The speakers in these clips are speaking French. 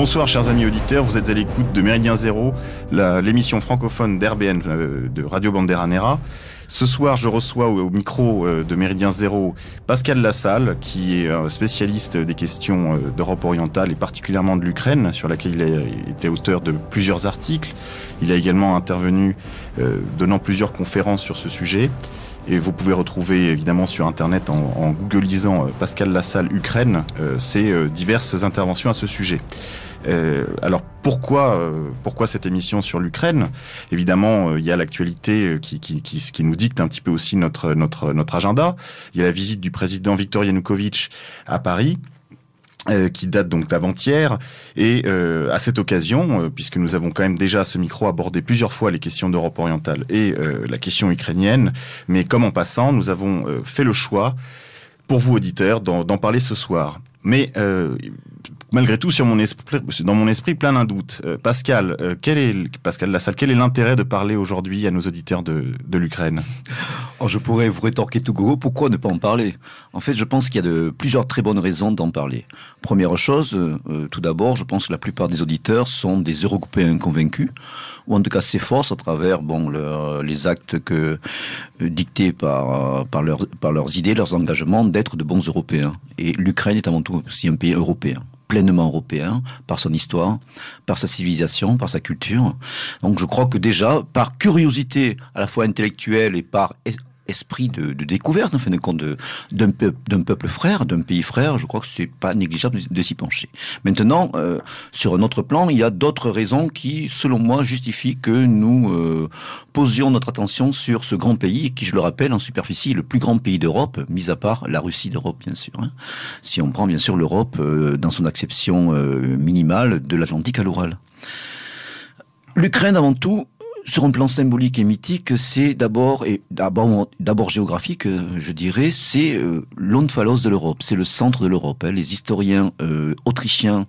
Bonsoir chers amis auditeurs, vous êtes à l'écoute de Méridien Zéro, l'émission francophone d'RBN euh, de Radio Nera. Ce soir, je reçois au, micro euh, de Méridien Zéro Pascal Lassalle, qui est un spécialiste des questions euh, d'Europe orientale et particulièrement de l'Ukraine, sur laquelle il a été auteur de plusieurs articles. Il a également intervenu donnant plusieurs conférences sur ce sujet. Et vous pouvez retrouver évidemment sur Internet en, en googlisant Pascal Lassalle Ukraine ses diverses interventions à ce sujet. Euh, alors pourquoi euh, pourquoi cette émission sur l'Ukraine Évidemment, euh, il y a l'actualité qui, qui, qui, nous dicte un petit peu aussi notre notre notre agenda. Il y a la visite du président Viktor Yanukovych à Paris. qui date donc d'avant-hier. Et à cette occasion, puisque nous avons quand même déjà à ce micro abordé plusieurs fois les questions d'Europe orientale et la question ukrainienne, mais comme en passant, nous avons fait le choix, pour vous auditeurs, d'en parler ce soir. Mais malgré tout, dans mon esprit, plein d'un doute. Euh, Pascal, euh, quel est, Pascal Lassalle, quel est l'intérêt de parler aujourd'hui à nos auditeurs de, l'Ukraine oh, Je pourrais vous rétorquer tout gros, pourquoi ne pas en parler En fait, je pense qu'il y a de, plusieurs très bonnes raisons d'en parler. Première chose, euh, tout d'abord, je pense que la plupart des auditeurs sont des Européens convaincus, ou en tout cas s'efforcent à travers bon, les actes que, dictés par, par, par leurs idées, leurs engagements, d'être de bons Européens. Et l'Ukraine est avant tout aussi un pays européen pleinement européen par son histoire, par sa civilisation, par sa culture. Donc je crois que déjà, par curiosité à la fois intellectuelle et par esprit de, découverte, en fin de compte, d'un peuple, frère, d'un pays frère, je crois que c'est pas négligeable de, s'y pencher. Maintenant, euh, sur un autre plan, il y a d'autres raisons qui, selon moi, justifient que nous euh, posions notre attention sur ce grand pays, qui, je le rappelle, en superficie, est le plus grand pays d'Europe, mis à part la Russie d'Europe, bien sûr. Hein. Si on prend, bien sûr, l'Europe euh, dans son acception minimale de l'Atlantique à l'Oural. L'Ukraine, avant tout, sur un plan symbolique et mythique, c'est d'abord et d'abord géographique, euh, je dirais, c'est euh, de l'Europe, c'est le centre de l'Europe. Hein. Les historiens euh, autrichiens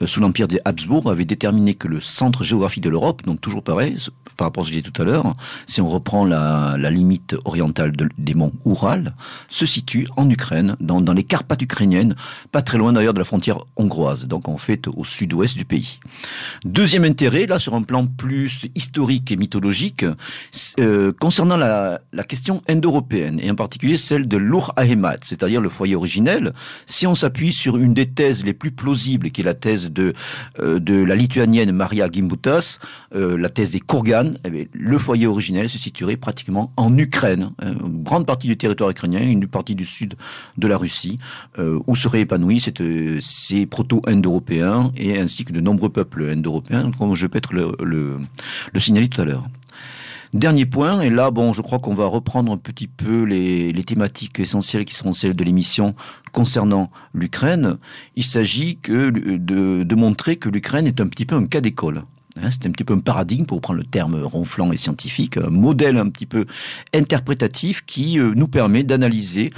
euh, sous l'empire des Habsbourg avaient déterminé que le centre géographique de l'Europe, donc toujours pareil par rapport à ce que j'ai dit tout à l'heure, si on reprend la, limite orientale des monts Oural, se situe en Ukraine, dans, dans les Carpates ukrainiennes, pas très loin d'ailleurs de la frontière hongroise, donc en fait au sud-ouest du pays. Deuxième intérêt, là sur un plan plus historique et mythologique euh, concernant la, question indo-européenne, et en particulier celle de l'Ur Ahemat, c'est-à-dire le foyer originel. Si on s'appuie sur une des thèses les plus plausibles, qui est la thèse de, euh, de la lituanienne Maria Gimbutas, euh, la thèse des Kourganes, eh le foyer originel se situerait pratiquement en Ukraine, hein, une grande partie du territoire ukrainien, une partie du sud de la Russie, où seraient épanouis ces proto-indo-européens, et ainsi que de nombreux peuples indo-européens, comme je peux être le, le, le tout à Dernier point, et là, bon, je crois qu'on va reprendre un petit peu les, thématiques essentielles qui seront celles de l'émission concernant l'Ukraine. Il s'agit que de, montrer que l'Ukraine est un petit peu un cas d'école. Hein, c'est un petit peu un paradigme, pour prendre le terme ronflant et scientifique, un modèle un petit peu interprétatif qui euh, nous permet d'analyser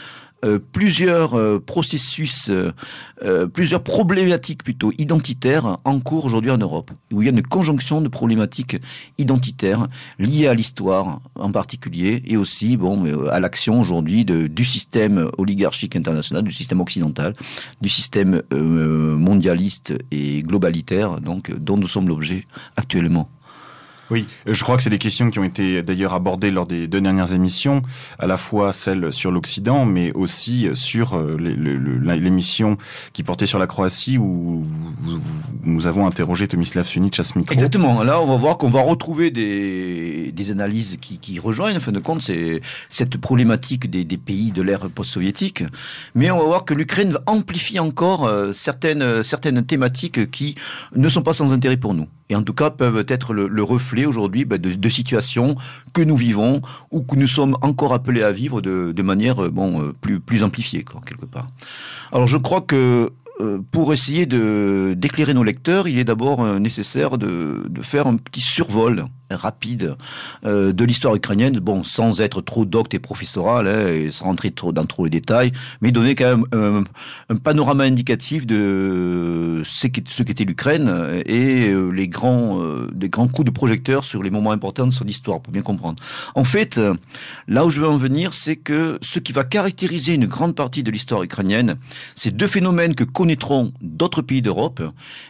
euh, plusieurs euh, processus, euh, plusieurs problématiques plutôt identitaires en cours aujourd'hui en Europe, où il y a une conjonction de problématiques identitaires liées à l'histoire en particulier et aussi bon, à l'action aujourd'hui du système oligarchique international, du système occidental, du système mondialiste et globalitaire donc, dont nous sommes l'objet actuellement. Oui, je crois que c'est des questions qui ont été d'ailleurs abordées lors des deux dernières émissions, à la fois celle sur l'Occident, mais aussi sur euh, l'émission qui portait sur la Croatie où nous avons interrogé Tomislav Sunic à ce micro. Exactement, là on va voir qu'on va retrouver des, analyses qui, rejoignent, en fin de compte, cette problématique des, pays de l'ère post-soviétique, mais on va voir que l'Ukraine amplifie encore euh, certaines, certaines thématiques qui ne sont pas sans intérêt pour nous et en tout cas peuvent être le, reflet aujourd'hui bah, de, situations que nous vivons ou que nous sommes encore appelés à vivre de, manière euh, bon, euh, plus, plus amplifiée, quelque part. Alors je crois que euh, pour essayer d'éclairer nos lecteurs, il est d'abord nécessaire de, de, faire un petit survol rapide euh, de l'histoire ukrainienne, bon, sans être trop docte et professoral, hein, et sans rentrer trop dans trop les détails, mais donner quand même un, panorama indicatif de ce qu'était l'Ukraine et euh, les grands, euh, des grands coups de projecteur sur les moments importants de son histoire, pour bien comprendre. En fait, là où je veux en venir, c'est que ce qui va caractériser une grande partie de l'histoire ukrainienne, c'est deux phénomènes que connaîtront d'autres pays d'Europe,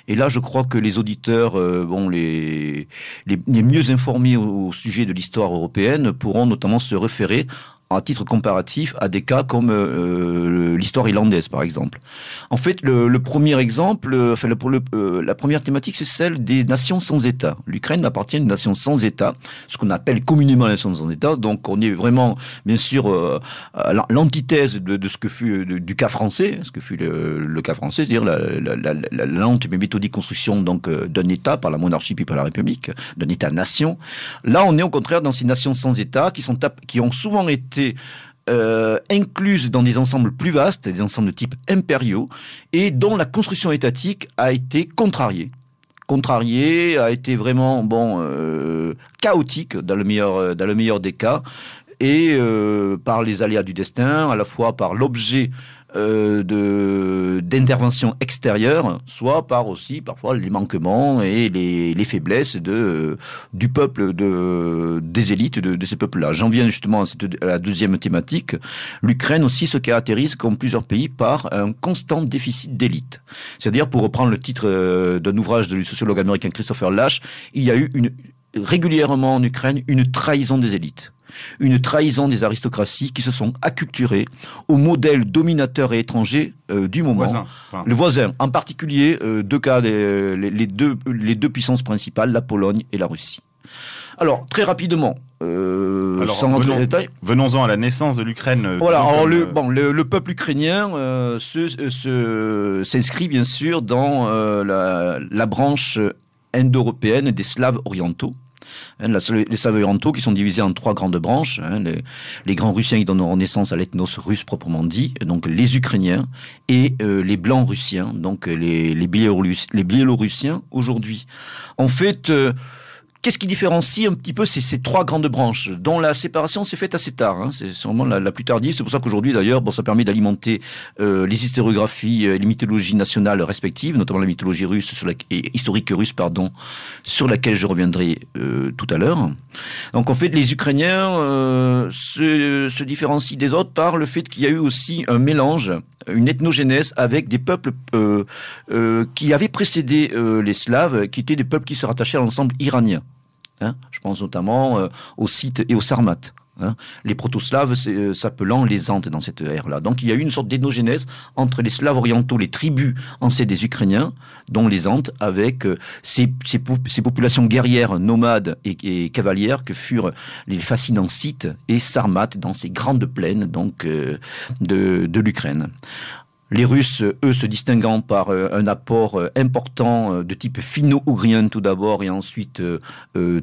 et là, je crois que les auditeurs, bon, les, les mieux informés au sujet de l'histoire européenne pourront notamment se référer à titre comparatif à des cas comme euh, l'histoire irlandaise, par exemple. En fait, le, premier exemple, euh, enfin, pour euh, la première thématique, c'est celle des nations sans État. L'Ukraine appartient à une nation sans État, ce qu'on appelle communément la nation sans État. Donc, on est vraiment, bien sûr, à l'antithèse de, ce que fut du cas français, ce que fut le, cas français, c'est-à-dire la, lente mais méthodique construction donc d'un État par la monarchie puis par la République, d'un État-nation. Là, on est au contraire dans ces nations sans État qui sont qui ont souvent été euh, incluses dans des ensembles plus vastes, des ensembles de type impériaux, et dont la construction étatique a été contrariée contrariée, a été vraiment bon euh, chaotique dans le meilleur euh, dans le meilleur des cas et par les aléas du destin, à la fois par l'objet euh, d'intervention extérieure, soit par aussi parfois les manquements et les, les faiblesses de, euh, du peuple, de, des élites de, ces peuples-là. J'en viens justement à, cette, à, la deuxième thématique. L'Ukraine aussi se caractérise, comme plusieurs pays, par un constant déficit d'élite. C'est-à-dire, pour reprendre le titre euh, d'un ouvrage du sociologue américain Christopher Lash, il y a eu une, régulièrement en Ukraine une trahison des élites une trahison des aristocraties qui se sont acculturées au modèle dominateur et étranger euh, du moment. Le voisin, en particulier euh, deux cas, les, deux, puissances principales, la Pologne et la Russie. Alors, très rapidement, euh, sans rentrer dans venons, détail. Venons-en à la naissance de l'Ukraine. le, peuple ukrainien s'inscrit bien sûr dans la, branche indo-européenne des Slaves orientaux. Hein, les les qui sont divisés en trois grandes branches. Hein, les, grands Russiens qui donneront naissance à l'ethnos russe proprement dit, donc les Ukrainiens et euh, les Blancs Russiens, donc les, les, Biélorussiens aujourd'hui. En fait... Euh, Qu'est-ce qui différencie un petit peu ces, trois grandes branches, dont la séparation s'est faite assez tard hein, C'est sûrement la, la, plus tardive. C'est pour ça qu'aujourd'hui, d'ailleurs, bon, ça permet d'alimenter euh, les historiographies, et euh, les mythologies nationales respectives, notamment la mythologie russe sur la, et historique russe, pardon, sur laquelle je reviendrai euh, tout à l'heure. Donc, en fait, les Ukrainiens se, se différencient des autres par le fait qu'il y a eu aussi un mélange, une ethnogénèse avec des peuples qui avaient précédé les Slaves, qui étaient des peuples qui se rattachaient à l'ensemble iranien. Hein, je pense notamment euh, aux Scythes et aux Sarmates. Hein. les proto-slaves euh, s'appelant les Antes dans cette ère-là. Donc il y a eu une sorte d'ethnogénèse entre les Slaves orientaux, les tribus anciennes des Ukrainiens, dont les Antes, avec euh, ces, populations guerrières, nomades et, cavalières que furent les fascinants Scythes et Sarmates dans ces grandes plaines donc, de l'Ukraine. Les Russes, eux, se distinguant par euh, un apport euh, important euh, de type finno-ougrien tout d'abord et ensuite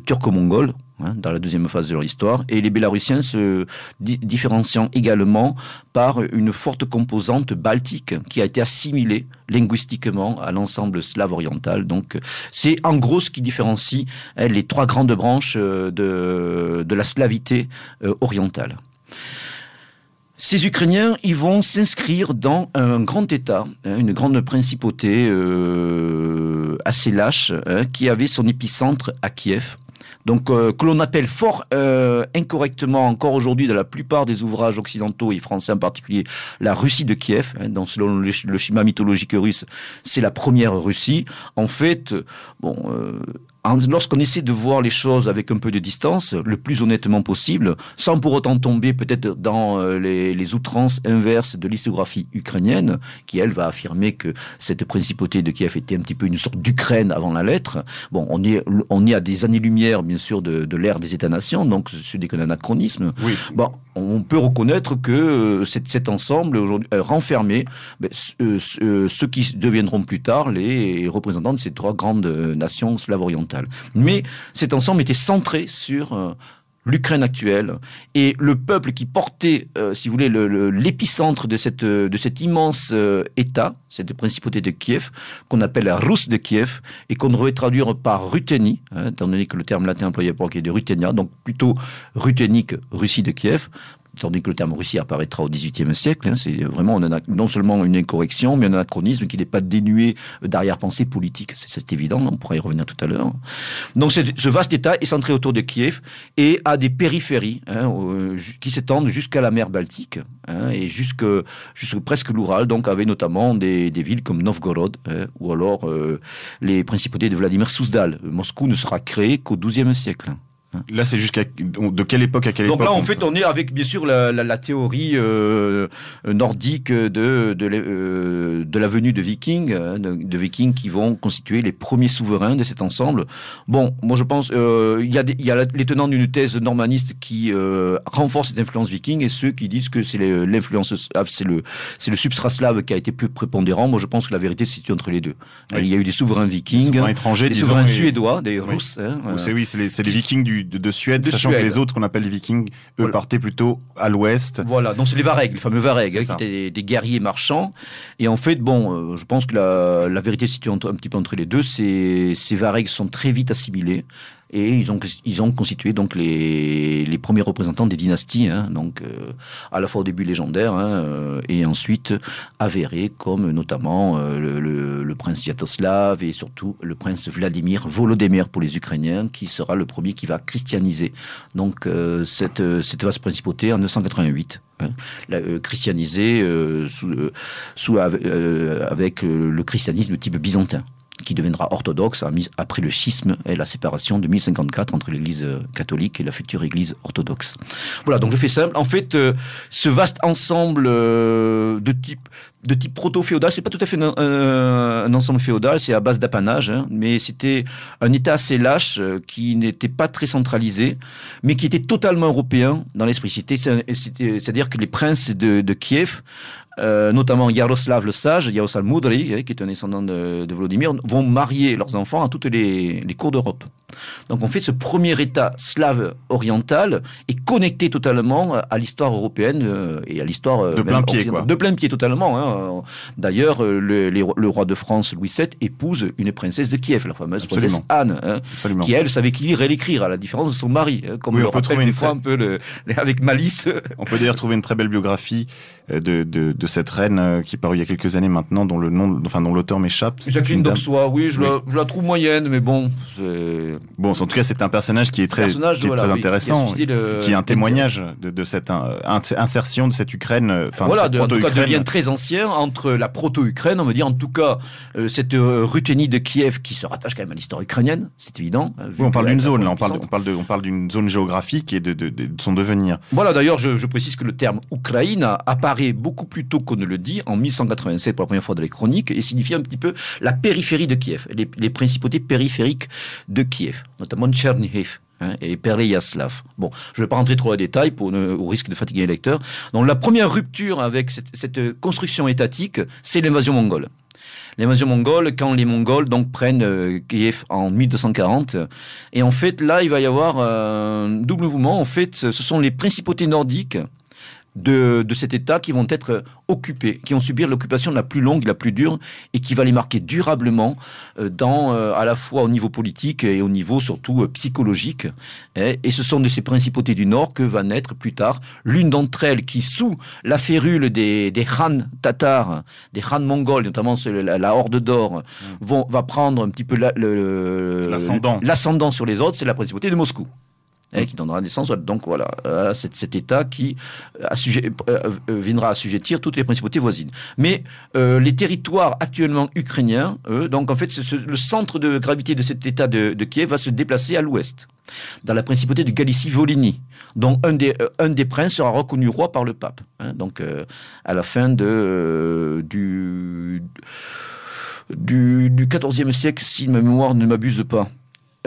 turco-mongol hein, dans la deuxième phase de leur histoire, et les Bélarussiens se différencient différenciant également par une forte composante baltique qui a été assimilée linguistiquement à l'ensemble slave oriental. Donc c'est en gros ce qui différencie hein, les trois grandes branches de, de la slavité orientale. Ces Ukrainiens, ils vont s'inscrire dans un grand État, hein, une grande principauté euh, assez lâche, hein, qui avait son épicentre à Kiev. Donc, euh, que l'on appelle fort euh, incorrectement encore aujourd'hui dans la plupart des ouvrages occidentaux et français en particulier la Russie de Kiev. Hein, donc, selon le, le, schéma mythologique russe, c'est la première Russie. En fait, bon lorsqu'on essaie de voir les choses avec un peu de distance, le plus honnêtement possible, sans pour autant tomber peut-être dans euh, les, outrances inverses de l'histographie ukrainienne, qui elle va affirmer que cette principauté de Kiev était un petit peu une sorte d'Ukraine avant la lettre. Bon, on est, on est à des années-lumière, bien sûr, de, l'ère des États-nations, donc ce n'est qu'un anachronisme. Oui. Bon, on peut reconnaître que euh, cet, ensemble aujourd'hui euh, renfermé ben, euh, ceux qui deviendront plus tard les représentants de ces trois grandes nations slaves orientales. Mais cet ensemble était centré sur l'Ukraine actuelle et le peuple qui portait, euh, si vous voulez, l'épicentre de, cette, cet immense euh, État, cette principauté de Kiev, qu'on appelle la Rousse de Kiev et qu'on devrait traduire par Ruthénie, hein, étant donné que le terme latin employé pour qui est de Ruthénia, donc plutôt Ruthénique, Russie de Kiev tandis que le terme Russie apparaîtra au XVIIIe siècle. Hein, c'est vraiment non seulement une incorrection, mais un anachronisme qui n'est pas dénué d'arrière-pensée politique. C'est évident, on pourra y revenir tout à l'heure. Donc ce vaste État est centré autour de Kiev et a des périphéries hein, qui s'étendent jusqu'à la mer Baltique hein, et jusqu'à presque l'Oural, donc avec notamment des, villes comme Novgorod ou alors euh, les principautés de Vladimir Souzdal. Moscou ne sera créée qu'au XIIe siècle. Là, c'est jusqu'à de quelle époque à quelle Donc époque Donc là, en fait, on est avec bien sûr la, la, théorie euh, nordique de de, euh, de, la venue de Vikings, hein, de, Vikings qui vont constituer les premiers souverains de cet ensemble. Bon, moi je pense, euh, il y a, y a les tenants d'une thèse normaniste qui renforce cette influence viking et ceux qui disent que c'est l'influence, ah, c'est le c'est le substrat slave qui a été plus prépondérant. Moi, je pense que la vérité se situe entre les deux. Il y a eu des souverains vikings, des souverains étrangers, des souverains suédois, des Russes. Hein, c'est oui, c'est les vikings du de, Suède, sachant que les autres qu'on appelle les Vikings, eux, partaient plutôt à l'ouest. Voilà, donc c'est les Varegs, les fameux Varegs, hein, qui étaient des, guerriers marchands. Et en fait, bon, euh, je pense que la, vérité se situe un petit peu entre les deux, ces Varegs sont très vite assimilés et ils ont, constitué donc les, premiers représentants des dynasties, hein. donc euh, à la fois au début légendaire hein, euh, et ensuite avérés, comme notamment euh, le, prince Yatoslav et surtout le prince Vladimir Volodymyr pour les Ukrainiens, qui sera le premier qui va christianiser donc cette, vaste principauté en 988. Hein, christianisée avec le christianisme type byzantin qui deviendra orthodoxe après le schisme et la séparation de 1054 entre l'Église euh, catholique et la future Église orthodoxe. Voilà, donc je fais simple. En fait, euh, ce vaste ensemble euh, de type de type proto-féodal, c'est pas tout à fait un, ensemble féodal, c'est à base d'apanage, hein, mais c'était un État assez lâche qui n'était pas très centralisé, mais qui était totalement européen dans l'esprit. C'est-à-dire que les princes de, de Kiev euh, notamment Yaroslav le Sage, Yaroslav Moudry, eh, qui est un descendant de, de Vladimir, vont marier leurs enfants à toutes les cours d'Europe. Donc on fait ce premier État slave oriental et connecté totalement à l'histoire européenne euh, et à l'histoire euh, de plein pied, quoi. de plein pied totalement. Hein. D'ailleurs, euh, le, roi de France Louis VII épouse une princesse de Kiev, la fameuse princesse Anne, hein, qui elle savait qu'il lire et l'écrire à la différence de son mari, hein, comme oui, on, le une des fois un peu avec malice. On peut d'ailleurs trouver une très belle biographie de, cette reine qui parut il y a quelques années maintenant, dont le nom, enfin dont l'auteur m'échappe. Jacqueline d'Auxois, oui, je, La, je, La, trouve moyenne, mais bon bon, en tout cas, c'est un personnage qui est très, intéressant, qui, est euh, un témoignage de, cette euh, insertion de cette Ukraine, euh, enfin de, cette proto Cas, de lien très ancien entre la proto-Ukraine, on va dire en tout cas cette Ruthénie de Kiev qui se rattache quand même à l'histoire ukrainienne, c'est évident. on parle d'une zone, là, on parle, d'une zone géographique et de, son devenir. Voilà, d'ailleurs, je, précise que le terme Ukraine apparaît beaucoup plus tôt qu'on ne le dit en 1187 pour la première fois dans les chroniques et signifie un petit peu la périphérie de Kiev, les principautés périphériques de Kiev notamment Tchernihiv hein, et Pereyaslav. Bon, je ne vais pas rentrer trop à détail, pour au risque de fatiguer les lecteurs. Donc la première rupture avec cette, construction étatique, c'est l'invasion mongole l'invasion mongole, quand les Mongols donc prennent euh, Kiev en 1240. Et en fait, là, il va y avoir euh, un double mouvement. En fait, ce sont les principautés nordiques de, cet État qui vont être occupés, qui vont subir l'occupation la plus longue, la plus dure, et qui va les marquer durablement euh, dans, euh, à la fois au niveau politique et au niveau surtout euh, psychologique. Et, ce sont de ces principautés du Nord que va naître plus tard l'une d'entre elles qui, sous la férule des, des Khan tatars, des khans mongols, notamment la, Horde d'Or, mm. va prendre un petit peu l'ascendant sur les autres, c'est la principauté de Moscou et qui donnera naissance. Donc voilà, euh, cet État qui euh, euh, viendra assujettir toutes les principautés voisines. Mais les territoires actuellement ukrainiens, donc en fait, le centre de gravité de cet État de, Kiev va se déplacer à l'ouest, dans la principauté de Galicie-Volhynie, dont un des, un des princes sera reconnu roi par le pape. Hein. donc à la fin du, du, siècle, si ma mémoire ne m'abuse pas.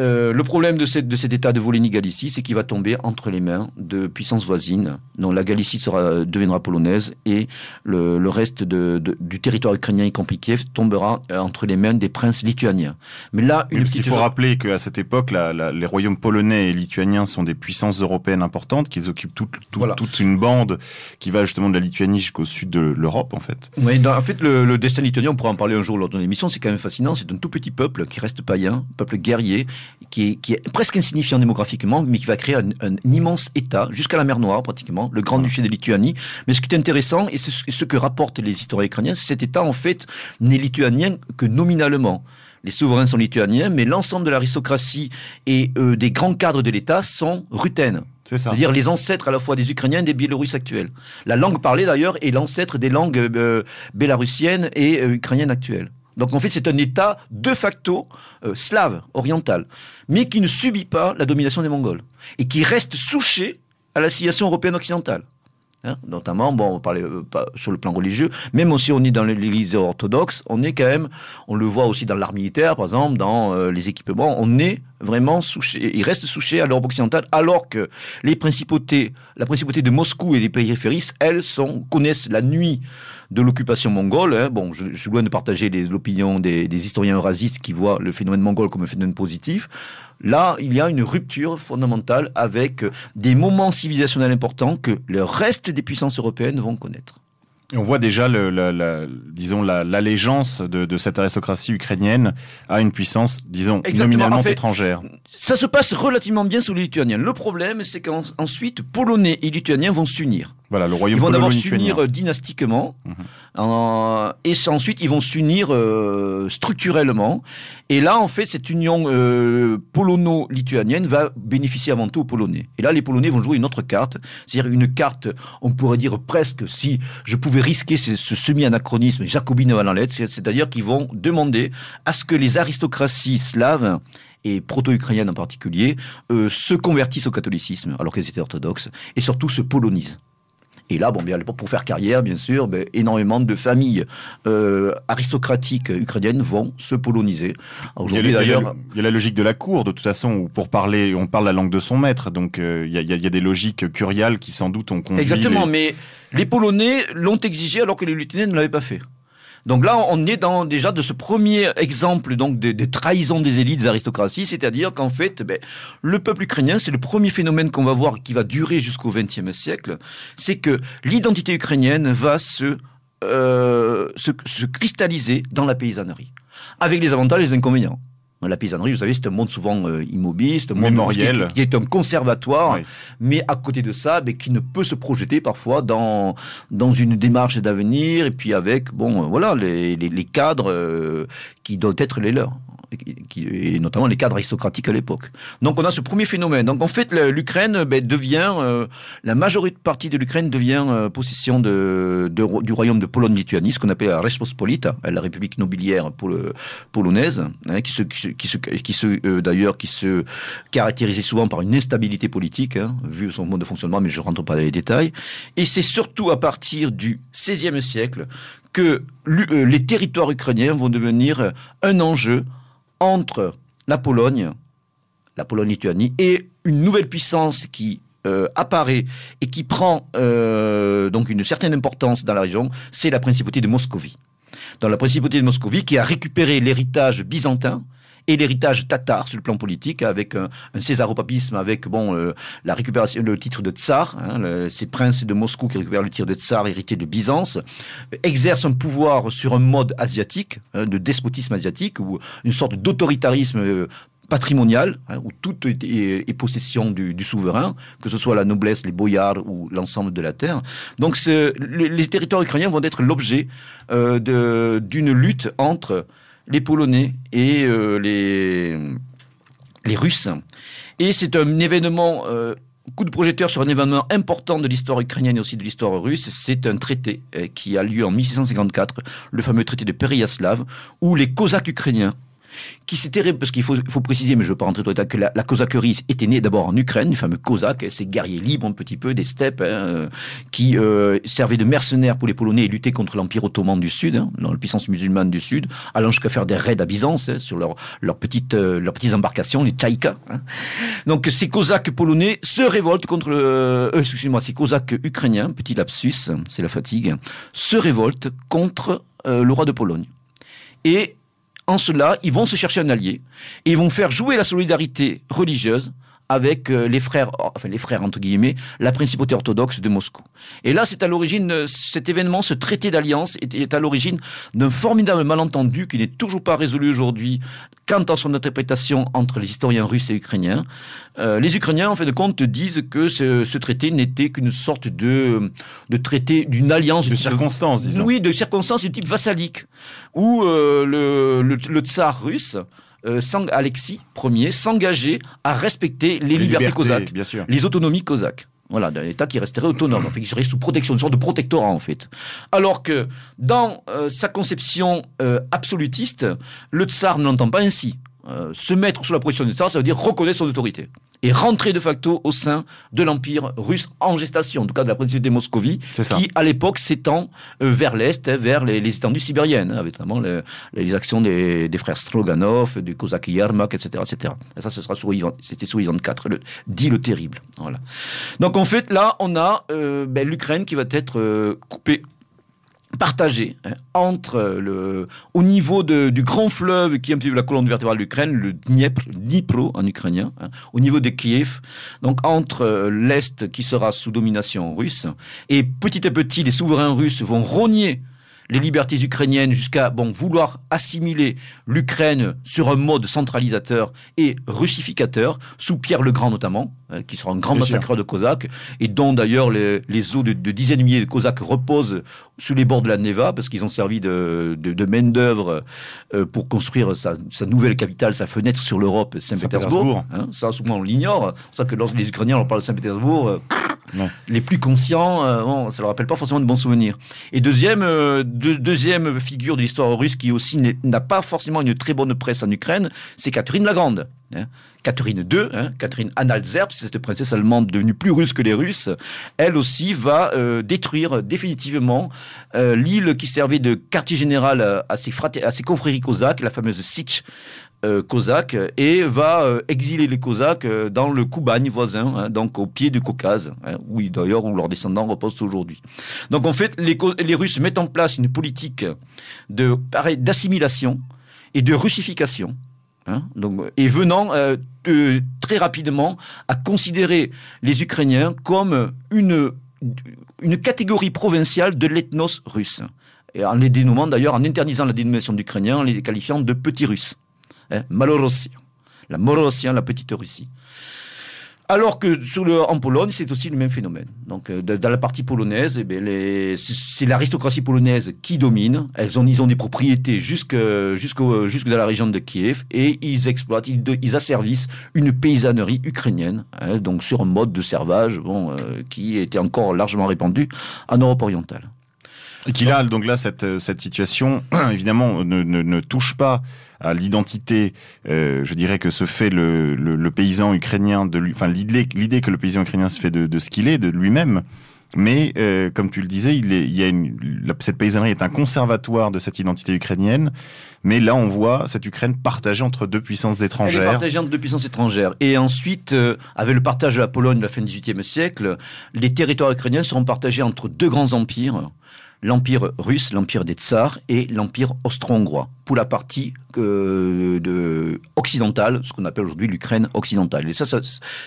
Euh, le problème de, de, cet état de volhynie galicie c'est qu'il va tomber entre les mains de puissances voisines. dont la Galicie sera, euh, deviendra polonaise et le, reste du territoire ukrainien, y compris Kiev, tombera euh, entre les mains des princes lituaniens. Mais là, faut rappeler qu'à cette époque, les royaumes polonais et lituaniens sont des puissances européennes importantes, qu'ils occupent toute, une bande qui va justement de la Lituanie jusqu'au sud de l'Europe, en fait. Oui, en fait, le, destin lituanien, on pourra en parler un jour lors d'une émission, c'est quand même fascinant. C'est un tout petit peuple qui reste païen, peuple guerrier qui est, presque insignifiant démographiquement, mais qui va créer un, immense État, jusqu'à la mer Noire pratiquement, le Grand-Duché de Lituanie. Mais ce qui est intéressant, et ce que rapportent les historiens ukrainiens, cet État en fait n'est lituanien que nominalement les souverains sont lituaniens, mais l'ensemble de l'aristocratie et euh, des grands cadres de l'État sont rutaines. C'est à dire les ancêtres à la fois des Ukrainiens et des Biélorusses actuels. La langue parlée d'ailleurs est l'ancêtre des langues euh, bélarussiennes et euh, ukrainiennes actuelles. Donc en fait, c'est un État de facto euh, slave, oriental, mais qui ne subit pas la domination des Mongols et qui reste souché à la européenne occidentale. Hein. notamment, bon, on parlait euh, pas sur le plan religieux, même aussi on est dans l'Église orthodoxe, on est quand même, on le voit aussi dans l'art militaire, par exemple, dans euh, les équipements, on est vraiment souché, il reste souché à l'Europe occidentale, alors que les principautés, la principauté de Moscou et les périphéries, elles connaissent la nuit de l'occupation mongole. Hein. Bon, je, suis loin de partager l'opinion des, des, historiens eurasistes qui voient le phénomène mongol comme un phénomène positif. Là, il y a une rupture fondamentale avec des moments civilisationnels importants que le reste des puissances européennes vont connaître. on voit déjà, disons, l'allégeance de, cette aristocratie ukrainienne à une puissance, disons, nominalement étrangère. Ça se passe relativement bien sous les Lituaniens. Le problème, c'est qu'ensuite, Polonais et Lituaniens vont s'unir ils vont d'abord s'unir euh, dynastiquement, mhm. et ensuite ils vont s'unir euh, structurellement. Et là, en fait, cette union euh, polono-lituanienne va bénéficier avant tout aux Polonais. Et là, les Polonais vont jouer une autre carte, c'est-à-dire une carte, on pourrait dire presque, si je pouvais risquer ce, semi-anachronisme valenlette cest c'est-à-dire qu'ils vont demander à ce que les aristocraties slaves et proto-ukrainiennes en particulier, se convertissent au catholicisme, alors qu'elles étaient orthodoxes, et surtout se polonisent. Et là, bon, bien, pour faire carrière, bien sûr, ben, énormément de familles euh, aristocratiques ukrainiennes vont se poloniser. Aujourd'hui, d'ailleurs. Il y a la logique de la cour, de toute façon, où pour parler, on parle la langue de son maître. Donc, euh, il, y a, des logiques curiales qui, sans doute, ont conduit. Exactement, mais les Polonais l'ont exigé alors que les Lituaniens ne l'avaient pas fait. Donc là, on est dans déjà de ce premier exemple donc des, trahisons des élites, des c'est-à-dire qu'en fait, ben, le peuple ukrainien, c'est le premier phénomène qu'on va voir qui va durer jusqu'au XXe siècle, c'est que l'identité ukrainienne va se, euh, se, se cristalliser dans la paysannerie, avec les avantages et les inconvénients. La paysannerie, vous savez, c'est un monde souvent euh, immobiliste, immobile, un monde Qui, est, un conservatoire, mais à côté de ça, mais qui ne peut se projeter parfois dans, dans une démarche d'avenir, et puis avec, bon, euh, voilà, les, cadres euh, qui doivent être les leurs et notamment les cadres aristocratiques à l'époque. Donc on a ce premier phénomène. Donc en fait, l'Ukraine ben, devient, euh, la majorité partie de l'Ukraine devient euh, possession de, du royaume de Pologne-Lituanie, ce qu'on appelle la Rzeczpospolita, hein, la République nobiliaire polonaise, hein, qui se, qui se, qui se euh, d'ailleurs qui se caractérisait souvent par une instabilité politique, hein, vu son mode de fonctionnement, mais je rentre pas dans les détails. Et c'est surtout à partir du XVIe siècle que les territoires ukrainiens vont devenir un enjeu entre la Pologne, la Pologne-Lituanie, et une nouvelle puissance qui euh, apparaît et qui prend euh, donc une certaine importance dans la région, c'est la principauté de Moscovie. Dans la principauté de Moscovie, qui a récupéré l'héritage byzantin et l'héritage tatar sur le plan politique, avec un, césaropapisme, avec bon, euh, la récupération, le titre de tsar, hein, le, ces princes de Moscou qui récupèrent le titre de tsar hérité de Byzance, euh, exercent un pouvoir sur un mode asiatique, hein, de despotisme asiatique, ou une sorte d'autoritarisme euh, patrimonial, hein, où tout est, possession du, souverain, que ce soit la noblesse, les boyards ou l'ensemble de la terre. Donc les territoires ukrainiens vont être l'objet d'une lutte entre les Polonais et euh, les, les Russes. Et c'est un événement, euh, coup de projecteur sur un événement important de l'histoire ukrainienne et aussi de l'histoire russe. C'est un traité euh, qui a lieu en 1654, le fameux traité de Periaslav où les Cosaques ukrainiens qui s'est parce qu'il faut, préciser, mais je ne veux pas rentrer le que la, Cosaquerie était née d'abord en Ukraine, les fameux Cosaques, ces guerriers libres un petit peu, des steppes, hein, qui euh, servaient de mercenaires pour les Polonais et luttaient contre l'Empire ottoman du Sud, hein, dans la puissance musulmane du Sud, allant jusqu'à faire des raids à Byzance hein, sur euh, leurs leur petites, embarcations, les Tchaïkas. Donc ces Cosaques polonais se révoltent contre le... Euh, excusez-moi, ces Cosaques ukrainiens, petit lapsus, c'est la fatigue, se révoltent contre le roi de Pologne. Et en cela, ils vont se chercher un allié et ils vont faire jouer la solidarité religieuse avec euh, les frères, enfin les frères entre guillemets, la principauté orthodoxe de Moscou. Et là, c'est à l'origine, euh, cet événement, ce traité d'alliance est, est, à l'origine d'un formidable malentendu qui n'est toujours pas résolu aujourd'hui quant à son interprétation entre les historiens russes et ukrainiens. Euh, les Ukrainiens, en fait de compte, disent que ce, traité n'était qu'une sorte de, de traité d'une alliance. De circonstances, disons. Oui, de circonstances du type vassalique, où le tsar russe, euh, Alexis Ier s'engager à respecter les, libertés, cosaques, les autonomies cosaques. Voilà, un État qui resterait autonome, en fait, qui serait sous protection, une sorte de protectorat en fait. Alors que dans euh, sa conception euh, absolutiste, le tsar ne l'entend pas ainsi. Euh, se mettre sous la position de ça, ça veut dire reconnaître son autorité et rentrer de facto au sein de l'empire russe en gestation, en tout cas de la principauté de Moscovie, qui à l'époque s'étend euh, vers l'est, hein, vers les, étendues sibériennes, hein, avec notamment les, actions des, frères Stroganov, du Kozak Yermak, etc., etc. ça, ce sera sous c'était sous Ivan IV, le, dit le terrible. Voilà. Donc en fait, là, on a euh, ben, l'Ukraine qui va être coupée partagé hein, entre le, au niveau du grand fleuve qui est un petit peu la colonne vertébrale de l'Ukraine, le Dniepr, Dnipro en ukrainien, hein, au niveau de Kiev, donc entre euh, l'Est qui sera sous domination russe, et petit à petit les souverains russes vont rogner les libertés ukrainiennes jusqu'à vouloir assimiler l'Ukraine sur un mode centralisateur et russificateur, sous Pierre le Grand notamment, hein, qui sera un grand massacreur de Cosaques, et dont d'ailleurs les, eaux de, dizaines de milliers de Cosaques reposent sous les bords de la Neva, parce qu'ils ont servi de, main-d'œuvre euh, pour construire sa, nouvelle capitale, sa fenêtre sur l'Europe, Saint-Pétersbourg. Hein. ça, souvent, on l'ignore. C'est ça que lorsque les Ukrainiens leur parlent de Saint-Pétersbourg, euh, les plus conscients, euh, ça ne leur rappelle pas forcément de bons souvenirs. Et deuxième, euh, deuxième figure de l'histoire russe qui aussi n'a pas forcément une très bonne presse en Ukraine, c'est Catherine la Grande. Catherine II, hein, Catherine hein, c'est cette princesse allemande devenue plus russe que les Russes, elle aussi va euh, détruire définitivement l'île qui servait de quartier général à ses, à ses confréries cosaques, la fameuse Sitch. Euh, et va euh, exiler les cosaques euh, dans le Kouban, voisin, hein, donc au pied du Caucase, hein, où d'ailleurs leurs descendants reposent aujourd'hui. Donc en fait, les, Russes mettent en place une politique de d'assimilation et de russification, hein, donc, et venant très rapidement à considérer les Ukrainiens comme une, une catégorie provinciale de l'ethnos russe. Et en les dénommant d'ailleurs, en interdisant la dénomination d'Ukrainiens, en les qualifiant de petits Russes hein, la la petite Russie. Alors que en Pologne, c'est aussi le même phénomène. Donc, euh, dans la partie polonaise, eh c'est l'aristocratie polonaise qui domine. Elles ont, ils ont des propriétés jusque, jusque, jusque dans la région de Kiev et ils exploitent, ils, asservissent une paysannerie ukrainienne, hein, donc sur un mode de servage bon, euh, qui était encore largement répandu en Europe orientale. Et qui là, donc là, cette, situation, évidemment, ne, ne touche pas à l'identité, euh, je dirais que se fait le, paysan ukrainien, de enfin l'idée que le paysan ukrainien se fait de, ce qu'il est, de lui-même. Mais euh, comme tu le disais, il, y a cette paysannerie est un conservatoire de cette identité ukrainienne. Mais là, on voit cette Ukraine partagée entre deux puissances étrangères. Elle partagée entre deux puissances étrangères. Et ensuite, euh, avec le partage de la Pologne à la fin du XVIIIe siècle, les territoires ukrainiens seront partagés entre deux grands empires l'empire russe, l'empire des tsars, et l'empire austro-hongrois pour la partie euh, de, occidentale, ce qu'on appelle aujourd'hui l'Ukraine occidentale. Et ça, ça,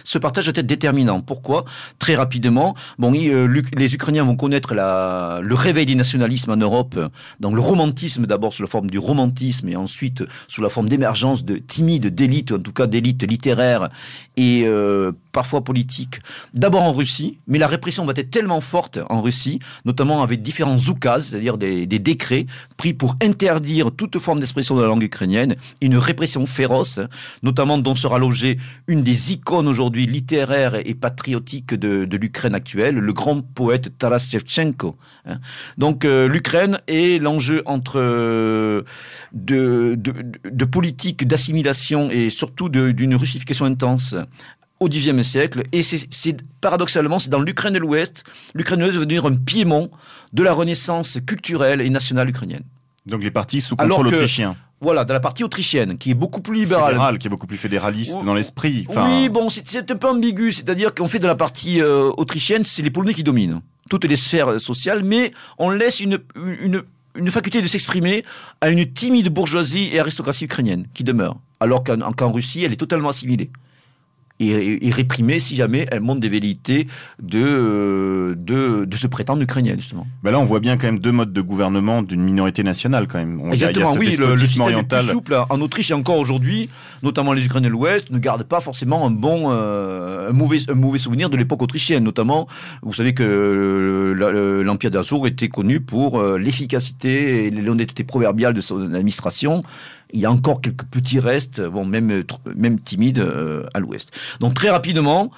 ce partage va être déterminant. Pourquoi Très rapidement, bon, euh, les Ukrainiens vont connaître la, le réveil du nationalisme en Europe, dans le romantisme d'abord sous la forme du romantisme et ensuite sous la forme d'émergence de timides, d'élites, en tout cas d'élites littéraires et euh, parfois politiques, d'abord en Russie, mais la répression va être tellement forte en Russie, notamment avec différents zukas, c'est-à-dire des, des décrets pris pour interdire toute forme d'expression de la langue ukrainienne, une répression féroce, notamment dont sera logée une des icônes aujourd'hui littéraires et patriotiques de, l'Ukraine actuelle, le grand poète Taras Shevchenko. Hein. Donc euh, l'Ukraine est l'enjeu entre euh, de, de, politique d'assimilation et surtout d'une russification intense au XIXe siècle. Et c'est paradoxalement, c'est dans l'Ukraine de l'Ouest, l'Ukraine de l'Ouest va devenir un piémont de la renaissance culturelle et nationale ukrainienne. Donc les partis sous contrôle autrichien. Voilà, dans la partie autrichienne, qui est beaucoup plus libérale. Fédérale, qui est beaucoup plus fédéraliste dans l'esprit. Oui, bon, c'est un peu ambigu. C'est-à-dire qu'on fait de la partie euh, autrichienne, c'est les Polonais qui dominent toutes les sphères euh, sociales, mais on laisse une, faculté de s'exprimer à une timide bourgeoisie et aristocratie ukrainienne qui demeure, alors qu'en Russie, elle est totalement assimilée et, réprimer si jamais elle montre des velléités de, euh, de, de se prétendre ukrainien, justement. Ben là, on voit bien quand même deux modes de gouvernement d'une minorité nationale, quand même. Exactement, y a, oui, le, système oriental. Plus souple. En Autriche, et encore aujourd'hui, notamment les Ukrainiens de l'Ouest, ne gardent pas forcément un bon, euh, mauvais, un mauvais souvenir de l'époque autrichienne, notamment, vous savez que euh, l'Empire d'Azur était connu pour l'efficacité et l'honnêteté proverbiale de son administration il y a encore quelques petits restes, même, euh, même timides, euh, à l'ouest. Donc très rapidement,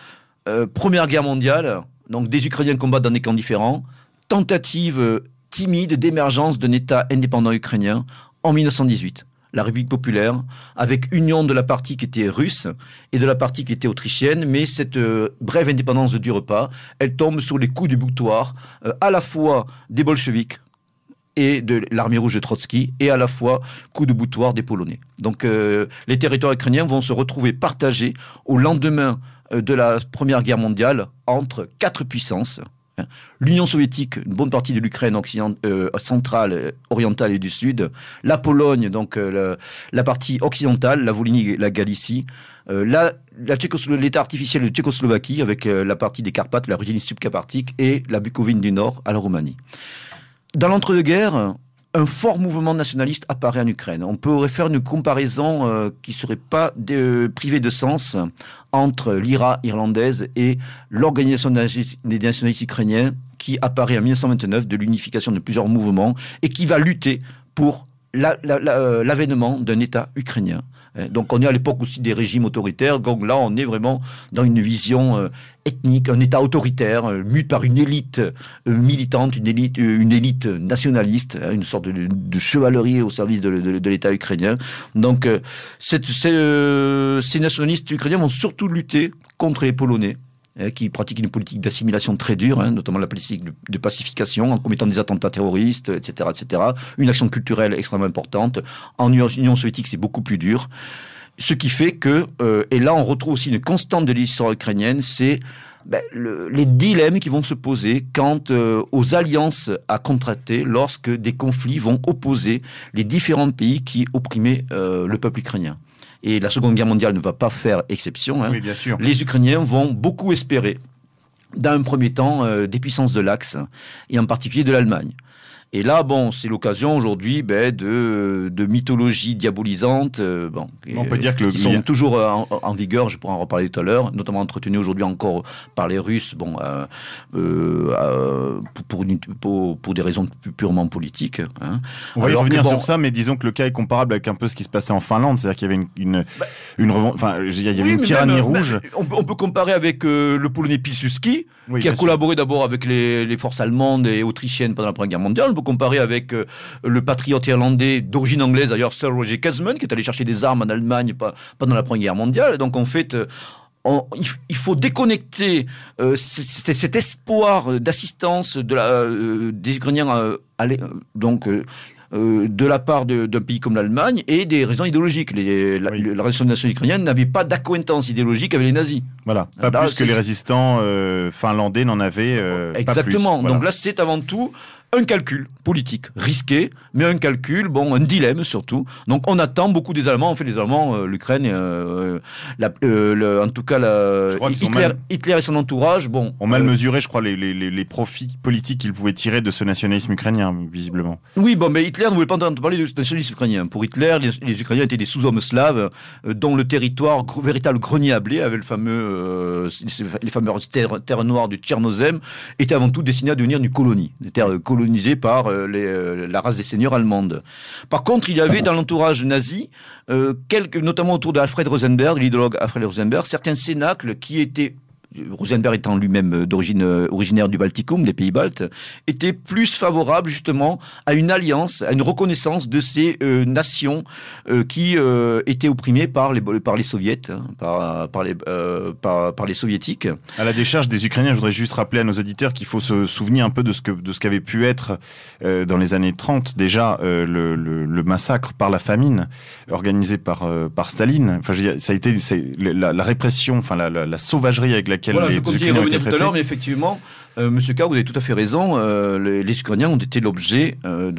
euh, Première Guerre mondiale, donc des Ukrainiens combattent dans des camps différents, tentative timide d'émergence d'un État indépendant ukrainien en 1918 la République populaire, avec union de la partie qui était russe et de la partie qui était autrichienne, mais cette brève indépendance ne dure pas. Elle tombe sur les coups du boutoir à la fois des bolcheviques et de l'armée rouge de Trotsky, et à la fois coup de boutoir des Polonais. Donc euh, les territoires ukrainiens vont se retrouver partagés au lendemain euh, de la Première Guerre mondiale entre quatre puissances. Hein. L'Union soviétique, une bonne partie de l'Ukraine euh, centrale, orientale et du sud, la Pologne, donc la, partie occidentale, la Volhynie, la Galicie, l'État artificiel de Tchécoslovaquie avec la partie des Carpates, la région subcarpatique et la Bukovine du Nord à la Roumanie. Dans l'entre-deux-guerres, un fort mouvement nationaliste apparaît en Ukraine. On pourrait faire une comparaison euh, qui ne serait pas privée de sens entre l'IRA irlandaise et l'organisation des nationalistes ukrainiens qui apparaît en 1929 de l'unification de plusieurs mouvements et qui va lutter pour euh, l'avènement d'un État ukrainien. Euh, donc on est à l'époque aussi des régimes autoritaires, donc là on est vraiment dans une vision euh, ethnique, un État autoritaire, mû par une élite militante, une élite, une élite nationaliste, hein, une sorte de, chevalerie au service de, l'État ukrainien. Donc ces, ces nationalistes ukrainiens vont surtout lutter contre les Polonais. Euh, qui pratiquent une politique d'assimilation très dure, hein, notamment la politique de pacification, en commettant des attentats terroristes, etc., etc. Une action culturelle extrêmement importante. En Union soviétique, c'est beaucoup plus dur. Ce qui fait que, euh, et là on retrouve aussi une constante de l'histoire ukrainienne, c'est ben, les dilemmes qui vont se poser quant euh, aux alliances à contracter lorsque des conflits vont opposer les différents pays qui opprimaient le peuple ukrainien et la Seconde Guerre mondiale ne va pas faire exception, hein. les Ukrainiens vont beaucoup espérer, dans un premier temps, euh, des puissances de l'Axe, et en particulier de l'Allemagne. Et là, bon, c'est l'occasion aujourd'hui ben, de, de mythologie diabolisante. Euh, bon, on peut dire que euh, qui sont toujours euh, en, vigueur. Je pourrais en reparler tout à l'heure, notamment entretenu aujourd'hui encore par les Russes. Bon, pour, pour, des raisons purement politiques. Hein. On va y revenir sur ça, mais disons que le cas est comparable avec un peu ce qui se passait en Finlande, c'est-à-dire qu'il y avait une, une, y une tyrannie rouge. On, peut comparer avec le Polonais Piłsudski, qui a collaboré d'abord avec les, les forces allemandes et autrichiennes pendant la Première Guerre mondiale Comparé avec euh, le patriote irlandais d'origine anglaise, d'ailleurs, Sir Roger Casman, qui est allé chercher des armes en Allemagne pendant la Première Guerre mondiale. Donc, en fait, euh, il faut déconnecter euh, cet espoir d'assistance de des Ukrainiens donc de la part d'un pays comme l'Allemagne et des raisons idéologiques. Les, la, oui. des nations ukrainienne n'avait pas d'acquaintance idéologique avec les nazis. Voilà, pas plus que les résistants finlandais n'en avaient. Exactement. Pas plus. Donc là, c'est avant tout un calcul politique, risqué, mais un calcul, bon, un dilemme surtout. Donc on attend beaucoup des Allemands, en fait les Allemands, euh, l'Ukraine, euh, euh, en tout cas la, Hitler, et son entourage, bon... Ont mal mesuré, je crois, les, profits politiques qu'ils pouvaient tirer de ce nationalisme ukrainien, visiblement. Oui, bon, mais Hitler ne voulait pas entendre parler de nationalisme ukrainien. Pour Hitler, les, Ukrainiens étaient des sous-hommes slaves, dont le territoire, véritable grenier à blé, avec le fameux, les fameuses terres, noires du Tchernozem, était avant tout destiné à devenir une colonie, des terres colonisé par euh, euh, la race des seigneurs allemandes. Par contre, il y avait dans l'entourage nazi, euh, quelques, notamment autour d'Alfred Rosenberg, l'idéologue Alfred Rosenberg, certains cénacles qui étaient Rosenberg étant lui-même euh, d'origine euh, originaire du Balticum, des pays baltes, était plus favorable justement à une alliance, à une reconnaissance de ces euh, nations qui étaient opprimées par les par les soviets, hein, par par les par, les soviétiques. À la décharge des Ukrainiens, je voudrais juste rappeler à nos auditeurs qu'il faut se souvenir un peu de ce que de ce qu'avait pu être dans les années 30 déjà le, le, massacre par la famine organisé par par Staline. Enfin, ça a été la, la, répression, enfin la, la sauvagerie avec la voilà, je continue à revenir tout à l'heure, mais effectivement, M. Euh, Monsieur K, vous avez tout à fait raison. Euh, les, Ukrainiens ont été l'objet euh,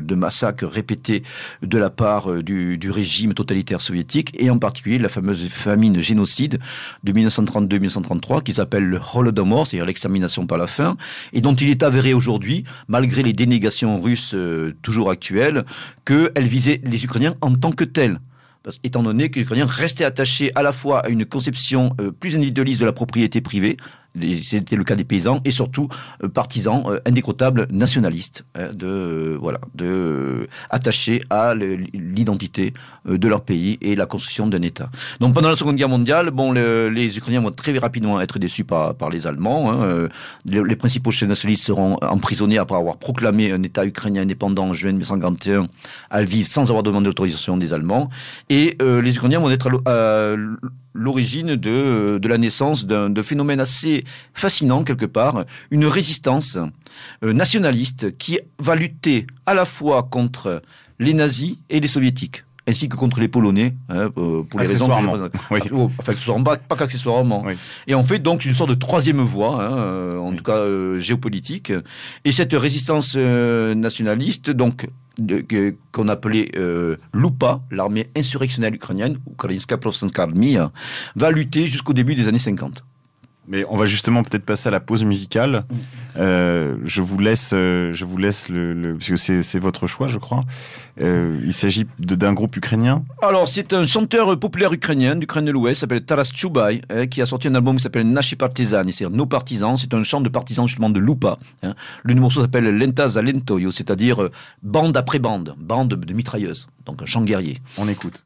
de, massacres répétés de la part du, régime totalitaire soviétique et en particulier de la fameuse famine génocide de 1932-1933 qui s'appelle le Holodomor, c'est-à-dire l'extermination par la faim, et dont il est avéré aujourd'hui, malgré les dénégations russes toujours actuelles, qu'elle visait les Ukrainiens en tant que tels étant donné que les Ukrainiens restaient attachés à la fois à une conception euh, plus individualiste de la propriété privée, c'était le cas des paysans et surtout euh, partisans euh, indécrottables nationalistes, euh, de, voilà, de, attachés à l'identité de leur pays et la construction d'un État. Donc pendant la Seconde Guerre mondiale, bon, les Ukrainiens vont très rapidement être déçus par, par les Allemands. Hein, les, principaux chefs nationalistes seront emprisonnés après avoir proclamé un État ukrainien indépendant en juin 1941 à Lviv sans avoir demandé l'autorisation des Allemands. Et les Ukrainiens vont être l'origine de, euh, de, la naissance d'un phénomène assez fascinant quelque part, une résistance euh, nationaliste qui va lutter à la fois contre les nazis et les soviétiques ainsi que contre les Polonais, hein, euh, pour les raisons ah, oh, enfin, pas, qu'accessoirement. Et en fait, donc, une sorte de troisième voie, hein, euh, en tout cas euh, géopolitique. Et cette résistance nationaliste, donc, qu'on appelait l'UPA, l'armée insurrectionnelle ukrainienne, Ukrainska va lutter jusqu'au début des années 50. Mais on va justement peut-être passer à la pause musicale. Euh, je vous laisse, euh, je vous laisse le, parce que c'est votre choix, je crois. Euh, il s'agit d'un groupe ukrainien. Alors c'est un chanteur populaire ukrainien d'Ukraine de l'Ouest, s'appelle Taras Chubai hein, qui a sorti un album qui s'appelle Nashi Partizan, c'est-à-dire nos partisans. C'est un chant de partisans justement de Lupa. Hein. Le morceau s'appelle Lenta za lentoyo, c'est-à-dire bande après bande, bande de mitrailleuses. Donc un chant guerrier. On écoute.